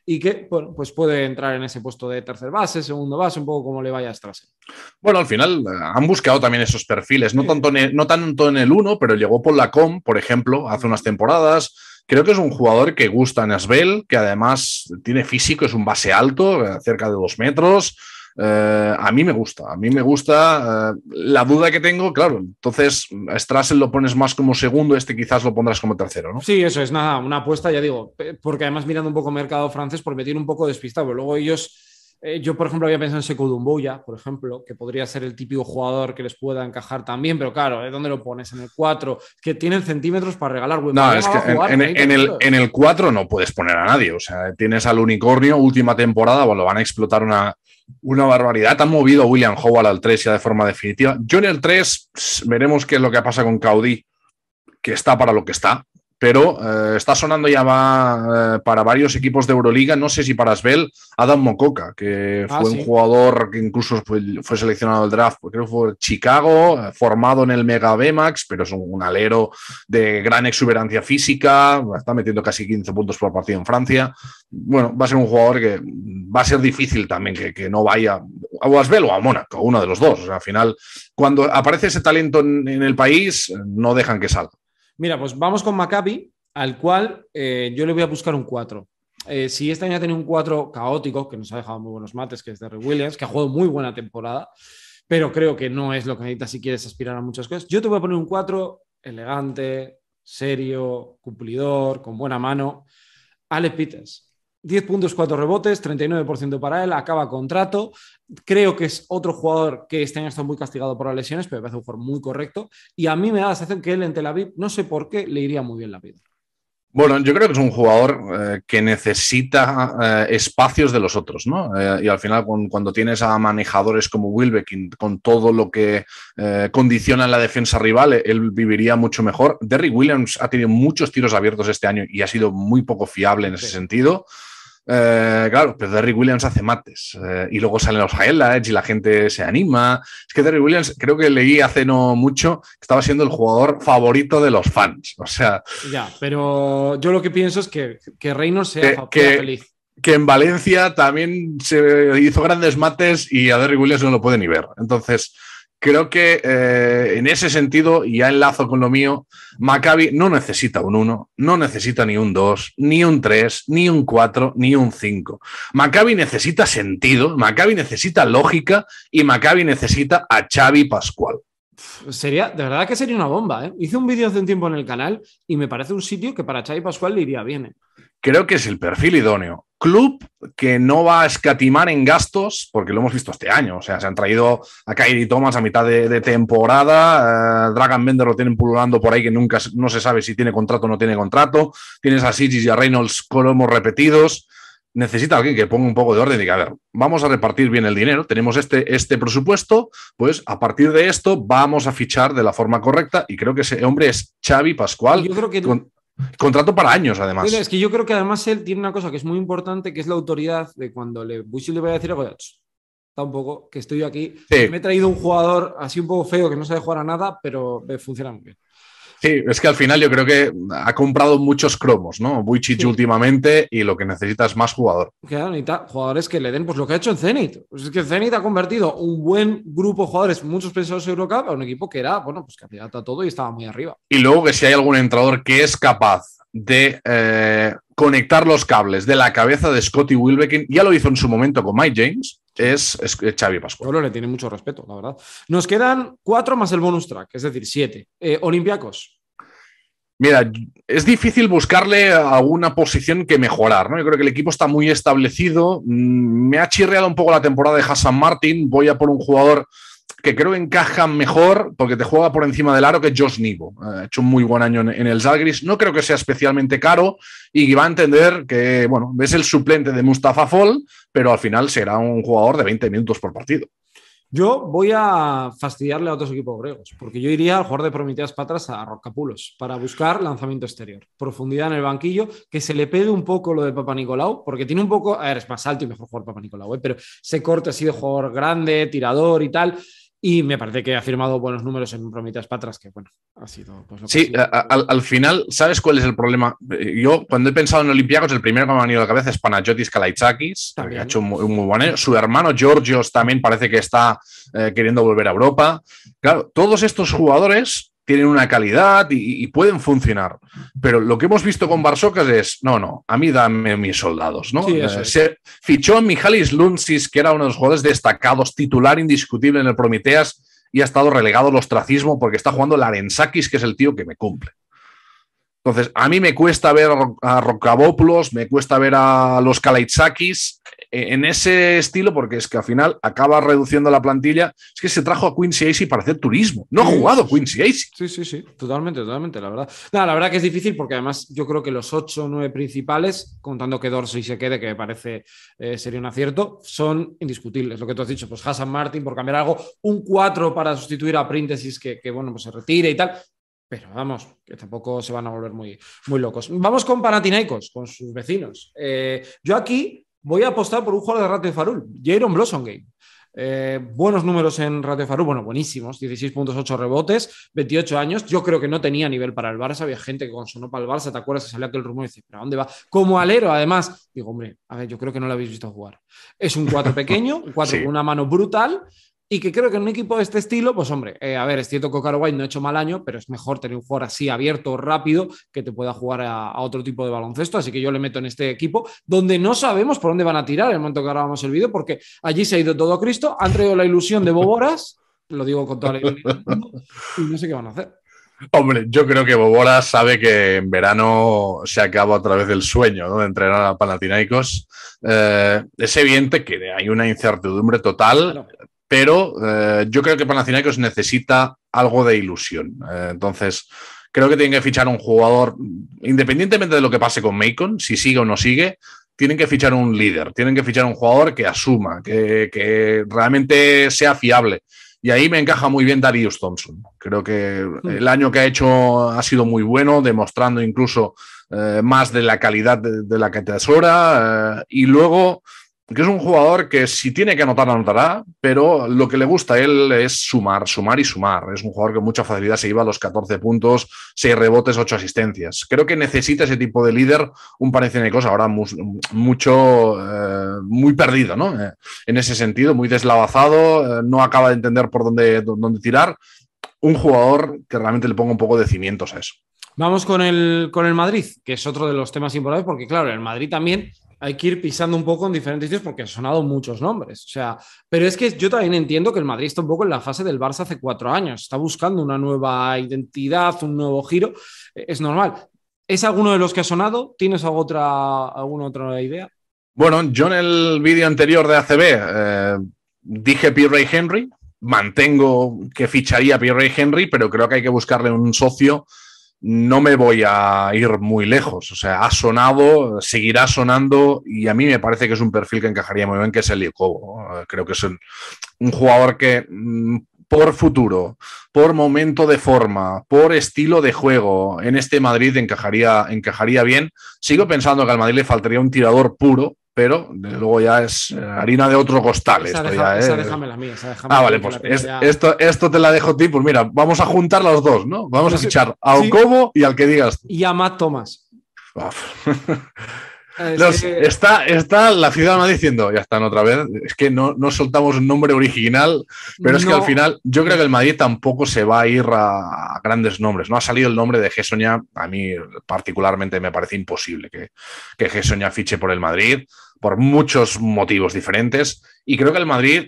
y que bueno, pues puede entrar en ese puesto de tercer base, segundo base, un poco como le vaya a él Bueno, al final eh, han buscado también esos perfiles, no tanto en el, no uno, pero llegó por la com, por ejemplo, hace unas temporadas. Creo que es un jugador que gusta en Asbel, que además tiene físico, es un base alto, eh, cerca de dos metros eh, a mí me gusta, a mí me gusta. Eh, la duda que tengo, claro, entonces a lo pones más como segundo, este quizás lo pondrás como tercero, ¿no? Sí, eso es nada, una apuesta, ya digo, porque además mirando un poco mercado francés, por tiene un poco despistado, luego ellos eh, yo, por ejemplo, había pensado en secudumbuya por ejemplo, que podría ser el típico jugador que les pueda encajar también, pero claro, ¿de ¿eh? ¿dónde lo pones? En el 4, que tienen centímetros para regalar. no, es que en, el, 4 no puedes poner a nadie. O sea, tienes al unicornio, última temporada, bueno, lo van a explotar una, una barbaridad. Han movido a William Howard al 3 ya de forma definitiva. Yo en el 3 veremos qué es lo que pasa con Caudí, que está para lo que está pero eh, está sonando ya eh, para varios equipos de Euroliga, no sé si para Asbel, Adam Mokoka, que ah, fue un jugador que incluso fue, seleccionado al draft, pues creo que fue Chicago, eh, formado en el Mega Max, pero es un, alero de gran exuberancia física, está metiendo casi 15 puntos por partido en Francia. Bueno, va a ser un jugador que va a ser difícil también que, no vaya a Asbel o a Mónaco, uno de los dos. al final, cuando aparece ese talento en el país, no dejan que salga. Mira, pues vamos con Maccabi, al cual eh, yo le voy a buscar un 4. Eh, si este año ha tenido un 4 caótico, que nos ha dejado muy buenos mates, que es de Williams, que ha jugado muy buena temporada, pero creo que no es lo que necesitas si quieres aspirar a muchas cosas. Yo te voy a poner un 4 elegante, serio, cumplidor, con buena mano. Alex Peters, 10 puntos, 4 rebotes, 39% para él, acaba contrato. Creo que es otro jugador que este año está muy castigado por las lesiones, pero me parece un jugador muy correcto. Y a mí me da la sensación que él en Tel Aviv, no sé por qué, le iría muy bien la vida. Bueno, yo creo que es un jugador eh, que necesita eh, espacios de los otros, ¿no? Eh, y al final, cuando tienes a manejadores como Wilbeck, con todo lo que condiciona la defensa rival, él viviría mucho mejor. Derrick Williams ha tenido muchos tiros abiertos este año y ha sido muy poco fiable en ese sentido. Eh, claro, pero Derry Williams hace mates eh, y luego salen los highlights y la gente se anima. Es que Derry Williams, creo que leí hace no mucho que estaba siendo el jugador favorito de los fans. O sea. Ya, pero yo lo que pienso es que, que sea que, feliz. Que en Valencia también se hizo grandes mates y a Derry Williams no lo puede ni ver. Entonces creo que eh, en ese sentido, y ya enlazo con lo mío, Maccabi no necesita un 1, no necesita ni un 2, ni un 3, ni un 4, ni un 5. Maccabi necesita sentido, Maccabi necesita lógica y Maccabi necesita a Xavi Pascual. Sería, de verdad que sería una bomba, ¿eh? Hice un vídeo hace un tiempo en el canal y me parece un sitio que para Xavi Pascual le iría bien. ¿eh? creo que es el perfil idóneo. Club que no va a escatimar en gastos, porque lo hemos visto este año. O sea, se han traído a Kairi Thomas a mitad de, temporada. Eh, Dragon Bender lo tienen pululando por ahí, que nunca no se sabe si tiene contrato o no tiene contrato. Tienes a Sigis y a Reynolds colomos repetidos. Necesita alguien que ponga un poco de orden y diga a ver, vamos a repartir bien el dinero. Tenemos este, este presupuesto, pues a partir de esto vamos a fichar de la forma correcta. Y creo que ese hombre es Xavi Pascual. Yo creo que. Contrato para años, además. es que yo creo que además él tiene una cosa que es muy importante, que es la autoridad de cuando le voy le va a decir algo, tampoco, que estoy yo aquí. Me he traído un jugador así un poco feo que no sabe jugar a nada, pero funciona muy bien. Sí, es que al final yo creo que ha comprado muchos cromos, ¿no? Vujicic últimamente y lo que necesita es más jugador. Claro, necesita jugadores que le den pues lo que ha hecho en Zenit. Pues es que Zenit ha convertido un buen grupo de jugadores, muchos pensados de Eurocup, a un equipo que era, bueno, pues que a todo y estaba muy arriba. Y luego que si hay algún entrador que es capaz de eh, conectar los cables de la cabeza de Scotty Wilbekin, ya lo hizo en su momento con Mike James, es, Xavi Pascual. le tiene mucho respeto, la verdad. Nos quedan cuatro más el bonus track, es decir, siete. Eh, Mira, es difícil buscarle alguna posición que mejorar, ¿no? Yo creo que el equipo está muy establecido. Mm, me ha chirreado un poco la temporada de Hassan Martin. Voy a por un jugador que creo encaja mejor porque te juega por encima del aro que Josh Nivo. Ha hecho un muy buen año en, el Zagris. No creo que sea especialmente caro y va a entender que, bueno, es el suplente de Mustafa Fall, pero al final será un jugador de 20 minutos por partido. Yo voy a fastidiarle a otros equipos griegos, porque yo iría al jugador de Prometeas Patras a Rocapulos para buscar lanzamiento exterior, profundidad en el banquillo, que se le pede un poco lo de Papa Nicolau, porque tiene un poco, a ver, es más alto y mejor jugador Papa Nicolau, ¿eh? pero se corta así de jugador grande, tirador y tal. Y me parece que ha firmado buenos números en Promitas Patras, que bueno, ha sido pues, Sí, Al, final, ¿sabes cuál es el problema? Eh, yo, cuando he pensado en Olympiacos, el primero que me ha venido a la cabeza es Panagiotis Kalaitzakis, que ha hecho un, muy buen Su hermano Georgios también parece que está eh, queriendo volver a Europa. Claro, todos estos jugadores tienen una calidad y, pueden funcionar. Pero lo que hemos visto con Barsocas es, no, no, a mí dame mis soldados, ¿no? Eh, se fichó a Mijalis Lunsis, que era uno de los jugadores destacados, titular indiscutible en el Prometeas, y ha estado relegado al ostracismo porque está jugando Larensakis, que es el tío que me cumple. Entonces, a mí me cuesta ver a Rocabópolos me cuesta ver a los Kalaitsakis, eh, en ese estilo, porque es que al final acaba reduciendo la plantilla, es que se trajo a Quincy Acey para hacer turismo. No ha jugado Quincy Acey. Sí, sí, sí, totalmente, totalmente, la verdad. nada la verdad que es difícil porque además yo creo que los ocho o nueve principales, contando que Dorsey se quede, que me parece eh, sería un acierto, son indiscutibles. Lo que tú has dicho, pues Hassan Martin por cambiar algo, un 4 para sustituir a Príntesis que, bueno, pues se retire y tal. Pero vamos, que tampoco se van a volver muy, muy locos. Vamos con Panathinaikos, con sus vecinos. Eh, yo aquí voy a apostar por un jugador de Ratio Farul, Jaron Blossomgate. Eh, buenos números en rate Farú, bueno, buenísimos, 16.8 rebotes, 28 años. Yo creo que no tenía nivel para el Barça, había gente que consonó para el Barça, ¿te acuerdas? que salió aquel rumor y dice, ¿pero dónde va? Como alero, además, digo, hombre, a ver, yo creo que no lo habéis visto jugar. Es un 4 pequeño, un 4 con una mano brutal, y que creo que en un equipo de este estilo, pues hombre, eh, a ver, es cierto que Ocaroguay no ha hecho mal año, pero es mejor tener un jugador así abierto, rápido, que te pueda jugar a, otro tipo de baloncesto. Así que yo le meto en este equipo, donde no sabemos por dónde van a tirar en el momento que grabamos el vídeo, porque allí se ha ido todo Cristo, han traído la ilusión de Boboras, lo digo con toda la ilusión, y no sé qué van a hacer. Hombre, yo creo que Boboras sabe que en verano se acaba a través del sueño de entrenar a Panathinaikos. Eh, es evidente que hay una incertidumbre total pero eh, yo creo que Panathinaikos necesita algo de ilusión. Eh, entonces, creo que tienen que fichar un jugador, independientemente de lo que pase con Macon, si sigue o no sigue, tienen que fichar un líder, tienen que fichar un jugador que asuma, que, realmente sea fiable. Y ahí me encaja muy bien Darius Thompson. Creo que hmm. el año que ha hecho ha sido muy bueno, demostrando incluso eh, más de la calidad de, la que tesora. y luego que es un jugador que si tiene que anotar, anotará, pero lo que le gusta a él es sumar, sumar y sumar. Es un jugador que con mucha facilidad se iba a los 14 puntos, 6 rebotes, 8 asistencias. Creo que necesita ese tipo de líder, un cosas ahora mucho, eh, muy perdido, ¿no? Eh, en ese sentido, muy deslavazado, eh, no acaba de entender por dónde, dónde tirar. Un jugador que realmente le ponga un poco de cimientos a eso. Vamos con el, con el Madrid, que es otro de los temas importantes, porque claro, el Madrid también hay que ir pisando un poco en diferentes sitios porque han sonado muchos nombres. O sea, pero es que yo también entiendo que el Madrid está un poco en la fase del Barça hace cuatro años. Está buscando una nueva identidad, un nuevo giro. Eh, es normal. ¿Es alguno de los que ha sonado? ¿Tienes alguna otra, alguna otra idea? Bueno, yo en el vídeo anterior de ACB eh, dije Pirrey Henry. Mantengo que ficharía Pirrey Henry, pero creo que hay que buscarle un socio no me voy a ir muy lejos. O sea, ha sonado, seguirá sonando y a mí me parece que es un perfil que encajaría muy bien, que es el eh, Creo que es un, un jugador que mm, por futuro, por momento de forma, por estilo de juego, en este Madrid encajaría, encajaría bien. Sigo pensando que al Madrid le faltaría un tirador puro, pero luego ya es eh, harina de otro costal. Esa, esto ah, vale, pues esto, te la dejo a ti. Pues mira, vamos a juntar los dos, ¿no? Vamos pues a fichar a Ocobo y al que digas. Y a Matt Thomas. está, está la ciudad me diciendo, ya están otra vez, es que no, soltamos un nombre original, pero es que al final yo creo que el Madrid tampoco se va a ir a, grandes nombres. No ha salido el nombre de Gessoña, a mí particularmente me parece imposible que, que Gessoña fiche por el Madrid por muchos motivos diferentes. Y creo que el Madrid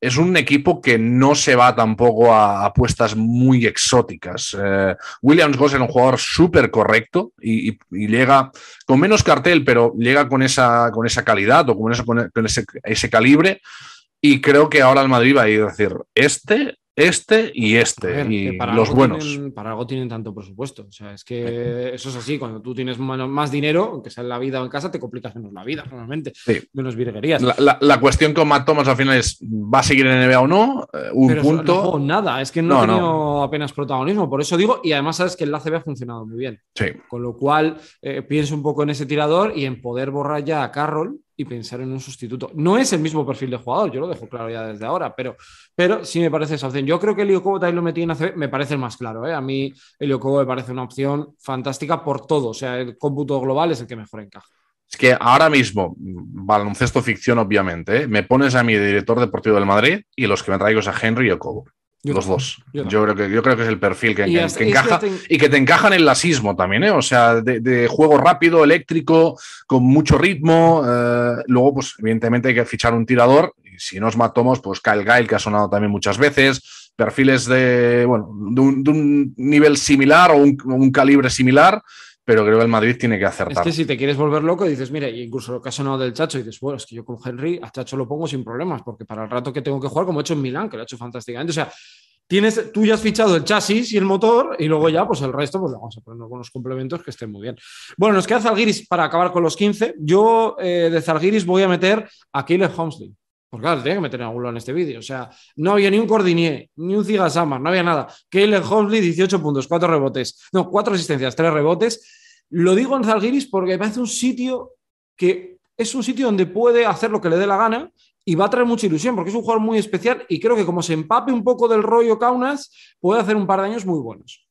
es un equipo que no se va tampoco a apuestas muy exóticas. Eh, Williams Goss era un jugador súper correcto y, llega con menos cartel, pero llega con esa, con esa calidad o con, ese, ese, calibre. Y creo que ahora el Madrid va a ir a decir, este este y este, y los buenos. para algo tienen tanto presupuesto. O sea, es que eso es así. Cuando tú tienes más dinero, aunque sea en la vida o en casa, te complicas menos la vida, normalmente. Menos virguerías. La, cuestión con Matt Thomas al final es: ¿va a seguir en NBA o no? Eh, un punto. o nada, es que no, no tenido apenas protagonismo. Por eso digo, y además sabes que el ACB ha funcionado muy bien. Con lo cual, eh, pienso un poco en ese tirador y en poder borrar ya a Carroll y pensar en un sustituto. No es el mismo perfil de jugador, yo lo dejo claro ya desde ahora, pero, pero sí me parece esa opción. Yo creo que el IOCobo también lo metí en ACB, me parece el más claro. ¿eh? A mí el iocobo me parece una opción fantástica por todo, o sea, el cómputo global es el que mejor encaja. Es que ahora mismo, mm, baloncesto ficción obviamente, ¿eh? me pones a mi director deportivo del Madrid y los que me traigo es a Henry y los dos. Yo, creo que, yo creo que es el perfil que, encaja y que, te... encaja en el encajan también, ¿eh? O sea, de, juego rápido, eléctrico, con mucho ritmo. Eh, luego, pues, evidentemente hay que fichar un tirador. Y si nos matamos, pues Kyle Gail, que ha sonado también muchas veces. Perfiles de, bueno, de un, nivel similar o un calibre similar pero creo que el Madrid tiene que acertar. Es que si te quieres volver loco, dices, mira, incluso lo que ha sonado del Chacho, y dices, bueno, es que yo con Henry a Chacho lo pongo sin problemas, porque para el rato que tengo que jugar, como he hecho en Milán, que lo ha hecho fantásticamente, o sea, tienes, tú ya has fichado el chasis y el motor, y luego ya, pues el resto, pues le vamos a poner con complementos que estén muy bien. Bueno, nos queda Zalgiris para acabar con los 15. Yo eh, de Zalgiris voy a meter a Caleb Homsley. Porque claro, tenía que meter en algún en este vídeo. O sea, no había ni un Cordinier, ni un Zigasama, no había nada. Kaylen Hosley, 18 puntos, 4 rebotes. No, 4 asistencias, 3 rebotes. Lo digo en Zalgiris porque me parece un sitio que es un sitio donde puede hacer lo que le dé la gana y va a traer mucha ilusión porque es un jugador muy especial y creo que como se empape un poco del rollo Kaunas, puede hacer un par de años muy buenos.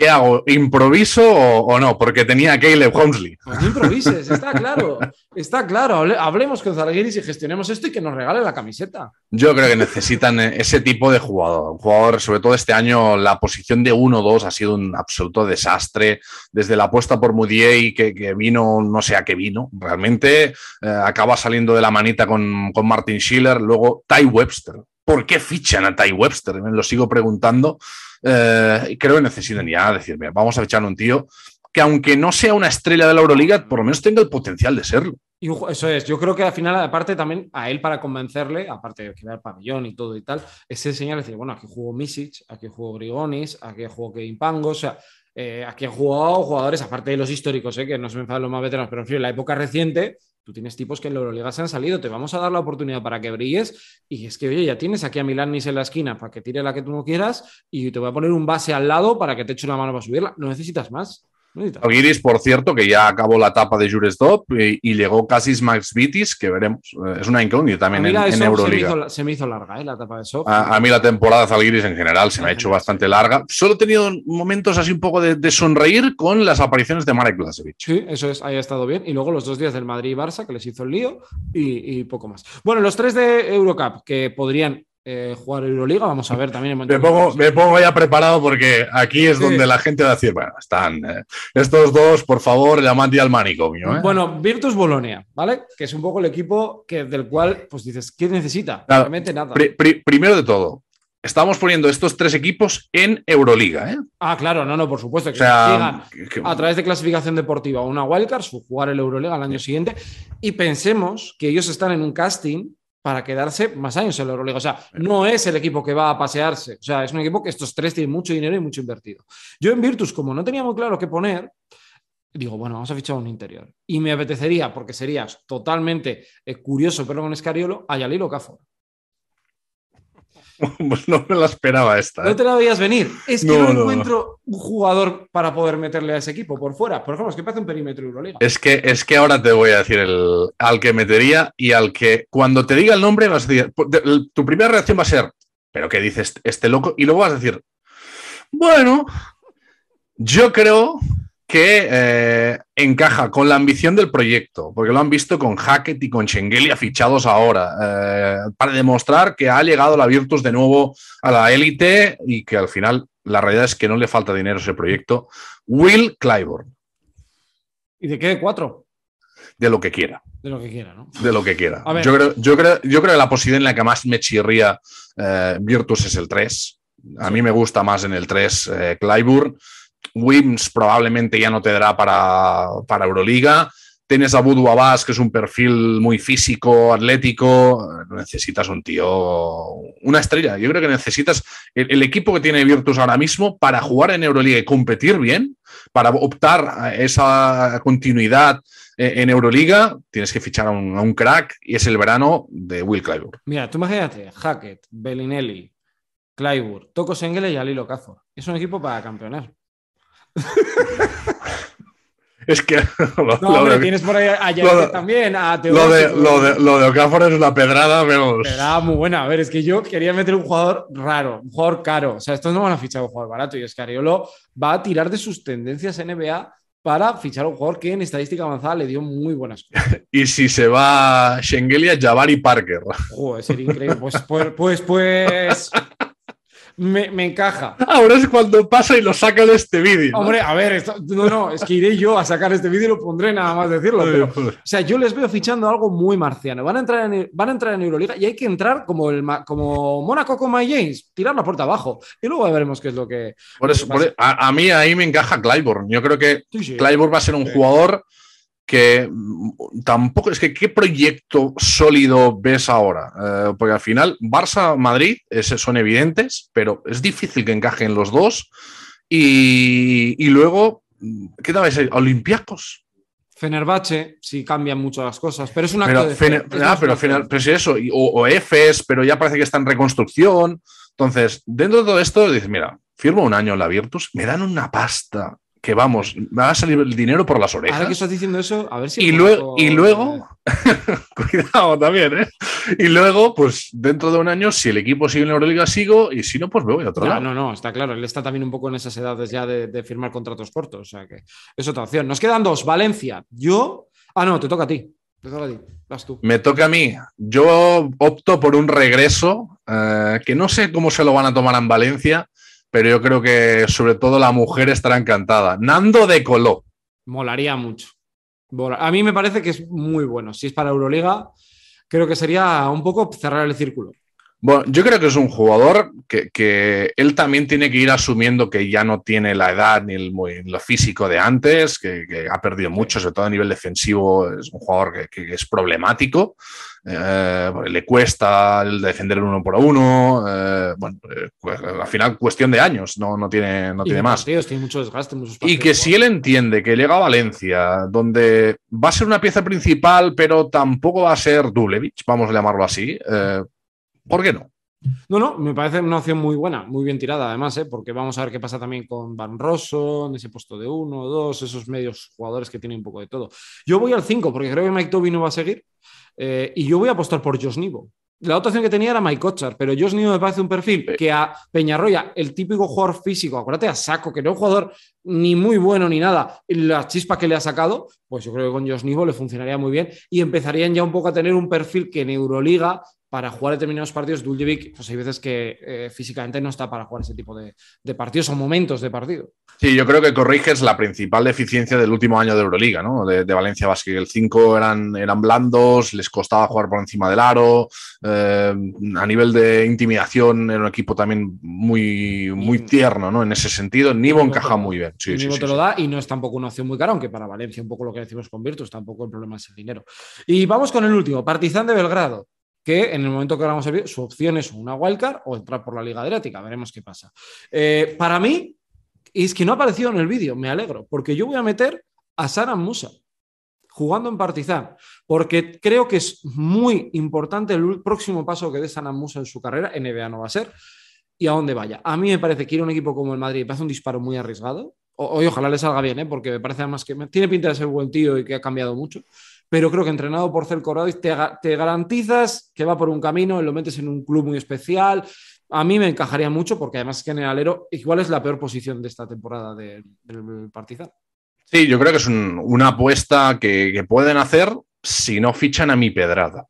¿Qué hago? ¿Improviso o, no? Porque tenía a Caleb Homesley. Pues improvises, está claro. Está claro. hablemos con Zalgiris y gestionemos esto y que nos regale la camiseta. Yo creo que necesitan ese tipo de jugador. Un jugador, sobre todo este año, la posición de 1-2 ha sido un absoluto desastre. Desde la apuesta por y que, vino, no sé a qué vino, realmente eh, acaba saliendo de la manita con, Martin Schiller. Luego, Ty Webster. ¿Por qué fichan a Ty Webster? lo sigo preguntando. Eh, creo que necesitan ya decirme, vamos a echar un tío que aunque no sea una estrella de la Euroliga, por lo menos tenga el potencial de serlo. Y eso es, yo creo que al final, aparte también a él para convencerle, aparte de crear pabellón y todo y tal, es enseñarle, decir, bueno, aquí jugó Misic, aquí jugó Grigonis, aquí jugó Kevin Pango, o sea, eh, aquí han jugado jugadores, aparte de los históricos, eh, que no se me enfadan los más veteranos, pero en fin, en la época reciente, tú tienes tipos que en la Euroliga se han salido, te vamos a dar la oportunidad para que brilles. Y es que, oye, ya tienes aquí a Milanis en la esquina para que tire la que tú no quieras y te voy a poner un base al lado para que te eche la mano para subirla. No necesitas más. Alguiris, por cierto, que ya acabó la etapa de jure y, eh, y llegó Casis Max Vitis, que veremos. Eh, es una incógnita también en, en, Euroliga. Se me, hizo, larga eh, la etapa de Sof. A, mí la temporada de Alguiris en general se me ha hecho bastante larga. Solo he tenido momentos así un poco de, sonreír con las apariciones de Marek Blasevich. Sí, eso es, ha estado bien. Y luego los dos días del Madrid y Barça, que les hizo el lío y, y poco más. Bueno, los tres de Eurocup, que podrían eh, jugar Euroliga. Vamos a ver también. me, pongo, me pongo ya preparado porque aquí es donde la gente va a decir, bueno, están eh, estos dos, por favor, llamad al manico ¿eh? Bueno, Virtus Bolonia, ¿vale? Que es un poco el equipo que, del cual, pues dices, ¿qué necesita? Realmente nada. primero de todo. Estamos poniendo estos tres equipos en Euroliga, ¿eh? Ah, claro, no, no, por supuesto. Que o a través de clasificación deportiva una wildcard, su jugar el Euroliga al año siguiente. Y pensemos que ellos están en un casting para quedarse más años en la Euroliga. O sea, no es el equipo que va a pasearse. O sea, es un equipo que estos tres tienen mucho dinero y mucho invertido. Yo en Virtus, como no tenía muy claro qué poner, digo, bueno, vamos a fichar un interior. Y me apetecería, porque sería totalmente eh, curioso, pero con Escariolo, a Yalilo Cáfora. Pues no me la esperaba esta. No ¿eh? te la veías venir. Es que no, encuentro un jugador para poder meterle a ese equipo por fuera. Por ejemplo, es que pase un perímetro Euroliga. Es que, es que ahora te voy a decir el, al que metería y al que cuando te diga el nombre vas a tu primera reacción va a ser, pero ¿qué dices este loco? Y luego vas a decir, bueno, yo creo que eh, encaja con la ambición del proyecto, porque lo han visto con Hackett y con Shengeli fichados ahora, eh, para demostrar que ha llegado la Virtus de nuevo a la élite y que al final la realidad es que no le falta dinero a ese proyecto. Will Clyburn. ¿Y de qué? ¿Cuatro? De lo que quiera. De lo que quiera, ¿no? De lo que quiera. Yo creo, yo, creo, que la posición en la que más me chirría Virtus eh, es el 3. A mí me gusta más en el 3 eh, Wims probablemente ya no te dará para, para Euroliga. Tienes a Budu Abbas, que es un perfil muy físico, atlético. Necesitas un tío, una estrella. Yo creo que necesitas el, equipo que tiene Virtus ahora mismo para jugar en Euroliga y competir bien, para optar a esa continuidad eh, en Euroliga. Tienes que fichar a un, crack y es el verano de Will Clyburn. Mira, tú imagínate, Hackett, Bellinelli, Clyburn, Toco Sengele y Alilo Cazor. Es un equipo para campeonar. es que. Lo, de, tienes por ahí también. lo, de, lo, de, lo de Okafor es una pedrada, vemos. Pedrada muy buena. A ver, es que yo quería meter un jugador raro, un jugador caro. O sea, estos no van a fichar un jugador barato. Y es que Ariolo va a tirar de sus tendencias NBA para fichar un jugador que en estadística avanzada le dio muy buenas cosas. y si se va Shengelia, Jabari Parker. pues, pues, pues, pues me, encaja. Ahora es cuando pasa y lo saca de este vídeo. Hombre, a ver, no, no, es que iré yo a sacar este vídeo y lo pondré nada más decirlo. Pero, o sea, yo les veo fichando algo muy marciano. Van a entrar en, van a entrar en Euroliga y hay que entrar como, el, como Mónaco con My James, tirar la puerta abajo. Y luego veremos qué es lo que. Por eso, e, a, mí ahí me encaja Clyburn. Yo creo que sí, va a ser un jugador que mm, tampoco es que qué proyecto sólido ves ahora, eh, porque al final Barça, Madrid son evidentes, pero es difícil que encajen los dos. Y, luego, mm, ¿qué tal es? Olympiacos. Fenerbahce, sí cambian mucho las cosas, pero es una pero, ah, pero, si pues eso, o, o, pero ya parece que está en reconstrucción. Entonces, dentro de todo esto, dices, mira, firmo un año en la Virtus, me dan una pasta que vamos, va a salir el dinero por las orejas. Ahora que estás diciendo eso, a ver si. Y, luego, y luego cuidado también, ¿eh? Y luego, pues dentro de un año, si el equipo sigue en la Euroliga, sigo, y si no, pues me voy a otro no, No, no, está claro, él está también un poco en esas edades ya de, firmar contratos cortos, o sea que es otra opción. Nos quedan dos, Valencia, yo. Ah, no, te toca a ti. Te toca a ti. Vas tú. Me toca a mí. Yo opto por un regreso eh, que no sé cómo se lo van a tomar en Valencia pero yo creo que sobre todo la mujer estará encantada. Nando de Coló. Molaría mucho. A mí me parece que es muy bueno. Si es para Euroliga, creo que sería un poco cerrar el círculo. Bueno, yo creo que es un jugador que, él también tiene que ir asumiendo que ya no tiene la edad ni lo físico de antes, que, ha perdido mucho, sobre todo a nivel defensivo, es un jugador que, es problemático, eh, le cuesta el defender el uno por uno, eh, bueno, eh, al final cuestión de años, no, tiene, no tiene más. tiene y que si él entiende que llega a Valencia, donde va a ser una pieza principal, pero tampoco va a ser Dulevich, vamos a llamarlo así. ¿Por qué no? No, no, me parece una opción muy buena, muy bien tirada además, ¿eh? porque vamos a ver qué pasa también con Van Rosso, en ese puesto de uno, dos, esos medios jugadores que tienen un poco de todo. Yo voy al 5 porque creo que Mike Toby no va a seguir eh, y yo voy a apostar por Josh Nivo. La otra opción que tenía era Mike Kochar, pero Josh Nivo me parece un perfil que a Peñarroya, el típico jugador físico, acuérdate a saco, que no es un jugador ni muy bueno ni nada, la chispa que le ha sacado, pues yo creo que con Josh le funcionaría muy bien y empezarían ya un poco a tener un perfil que en Euroliga para jugar determinados partidos, Duljevic, pues hay veces que eh, físicamente no está para jugar ese tipo de, partidos o momentos de partido. Sí, yo creo que corriges la principal deficiencia del último año de Euroliga, ¿no? De, Valencia Basket. El 5 eran, eran blandos, les costaba jugar por encima del aro. Eh, a nivel de intimidación, era un equipo también muy, muy tierno, ¿no? En ese sentido, Nivo encaja muy bien. Sí, te lo da y no es tampoco una opción muy cara, aunque para Valencia, un poco lo que decimos con Virtus, tampoco el problema es el dinero. Y vamos con el último, Partizan de Belgrado que en el momento que vamos a vídeo, su opción es una wildcard o entrar por la Liga Adriática. Veremos qué pasa. Eh, para mí, y es que no ha aparecido en el vídeo, me alegro, porque yo voy a meter a Sara Musa jugando en Partizan, porque creo que es muy importante el próximo paso que dé Saran Musa en su carrera, NBA no va a ser, y a dónde vaya. A mí me parece que ir a un equipo como el Madrid me un disparo muy arriesgado, Hoy ojalá le salga bien, ¿eh? porque me parece además que tiene pinta de ser buen tío y que ha cambiado mucho, pero creo que entrenado por Cel Corrado te, te, garantizas que va por un camino, lo metes en un club muy especial. A mí me encajaría mucho porque además es que en el alero igual es la peor posición de esta temporada del de Partizan. Sí, yo creo que es una apuesta que pueden hacer si no fichan a mi pedrada.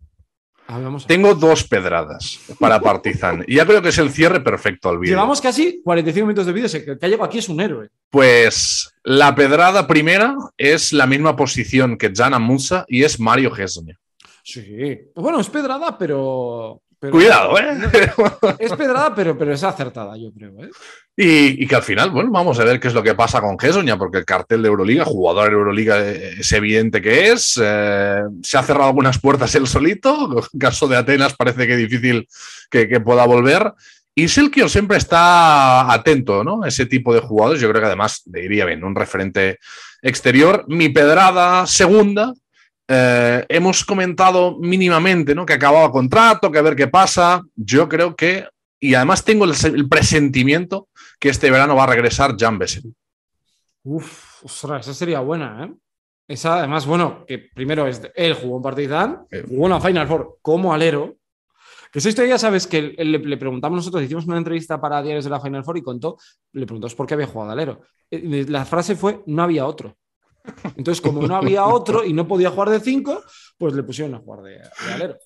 Tengo dos pedradas para Partizan. y ya creo que es el cierre perfecto al vídeo. Llevamos casi 45 minutos de vídeo. El que ha llegado aquí es un héroe. Pues la pedrada primera es la misma posición que Jana Musa y es Mario Gesne. Sí. Bueno, es pedrada, pero Cuidado, ¿eh? es pedrada, pero, pero es acertada, yo creo. ¿eh? Y, que al final, bueno, vamos a ver qué es lo que pasa con Gesoña, porque el cartel de Euroliga, jugador de Euroliga, eh, es evidente que es. Eh, se ha cerrado algunas puertas él solito. En caso de Atenas parece que es difícil que, pueda volver. Y Silkio siempre está atento, ¿no? Ese tipo de jugadores, yo creo que además le iría bien, un referente exterior. Mi pedrada segunda eh, hemos comentado mínimamente ¿no? que acababa contrato, que a ver qué pasa. Yo creo que, y además tengo el, presentimiento que este verano va a regresar Jan Bessel. Uf, ostras, esa sería buena, ¿eh? Esa, además, bueno, que primero es, él jugó en Partizan, eh. jugó en la Final Four como alero. Que si usted ya sabes, que le, preguntamos nosotros, hicimos una entrevista para Diarios de la Final Four y contó, le preguntamos por qué había jugado alero. Eh, la frase fue, no había otro. Entonces, como no había otro y no podía jugar de cinco, pues le pusieron a jugar de, alero.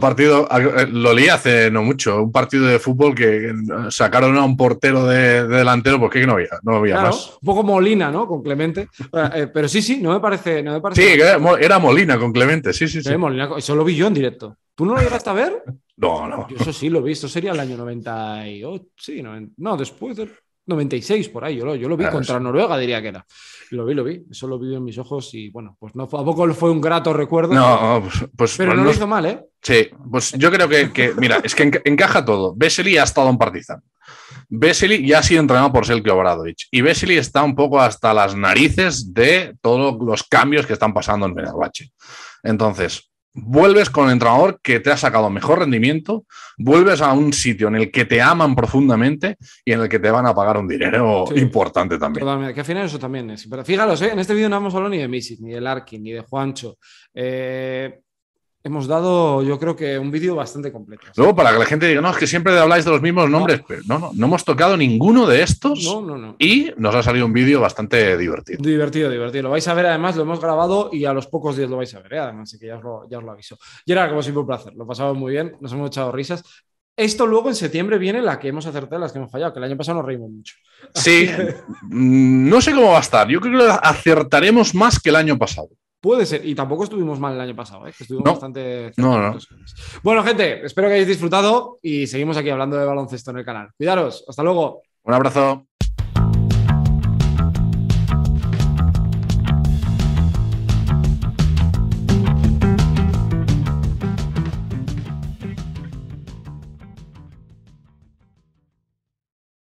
partido, lo leí hace no mucho, un partido de fútbol que sacaron a un portero de, delantero porque no había, no había más. Un poco Molina, ¿no? Con Clemente. Eh, pero sí, sí, no me parece. sí, era, Molina con Clemente, sí, sí, eh, sí. Molina, eso lo vi yo en directo. ¿Tú no lo llegaste a ver? No, no. Yo eso sí lo vi, visto. sería el año 98, sí, no, no después, del, 96 por ahí, yo lo, yo lo vi contra Noruega, diría que era. Lo vi, lo vi, eso lo vi en mis ojos y bueno, pues no, a poco fue un grato recuerdo. No, pues, pues, pero pues no lo hizo mal, ¿eh? Sí, pues yo creo que, mira, es que encaja todo. Vesely ha estado un Partizan. Vesely ya ha sido entrenado por Selkio Obradovic y Vesely está un poco hasta las narices de todos los cambios que están pasando en Venezuela Entonces, vuelves con el entrenador que te ha sacado mejor rendimiento, vuelves a un sitio en el que te aman profundamente y en el que te van a pagar un dinero importante también. que al final eso también es. Pero fíjalos, ¿eh? en este vídeo no hemos hablado ni de Misic, ni de Larkin, ni de Juancho. Eh, hemos dado, yo creo que un vídeo bastante completo. Luego, para que la gente diga, no, es que siempre habláis de los mismos nombres, pero no, no, no hemos tocado ninguno de estos. No, no, no. Y nos ha salido un vídeo bastante divertido. Divertido, divertido. Lo vais a ver, además, lo hemos grabado y a los pocos días lo vais a ver, ¿eh? además, así que ya os lo, ya lo aviso. Y era como siempre un placer, lo pasamos muy bien, nos hemos echado risas. Esto luego en septiembre viene la que hemos acertado, las que hemos fallado, que el año pasado nos reímos mucho. Sí, mm, no sé cómo va a estar. Yo creo que lo acertaremos más que el año pasado. Puede ser. Y tampoco estuvimos mal el año pasado, ¿eh? estuvimos bastante. No, no. Bueno, gente, espero que hayáis disfrutado y seguimos aquí hablando de baloncesto en el canal. Cuidaros, hasta luego. Un abrazo.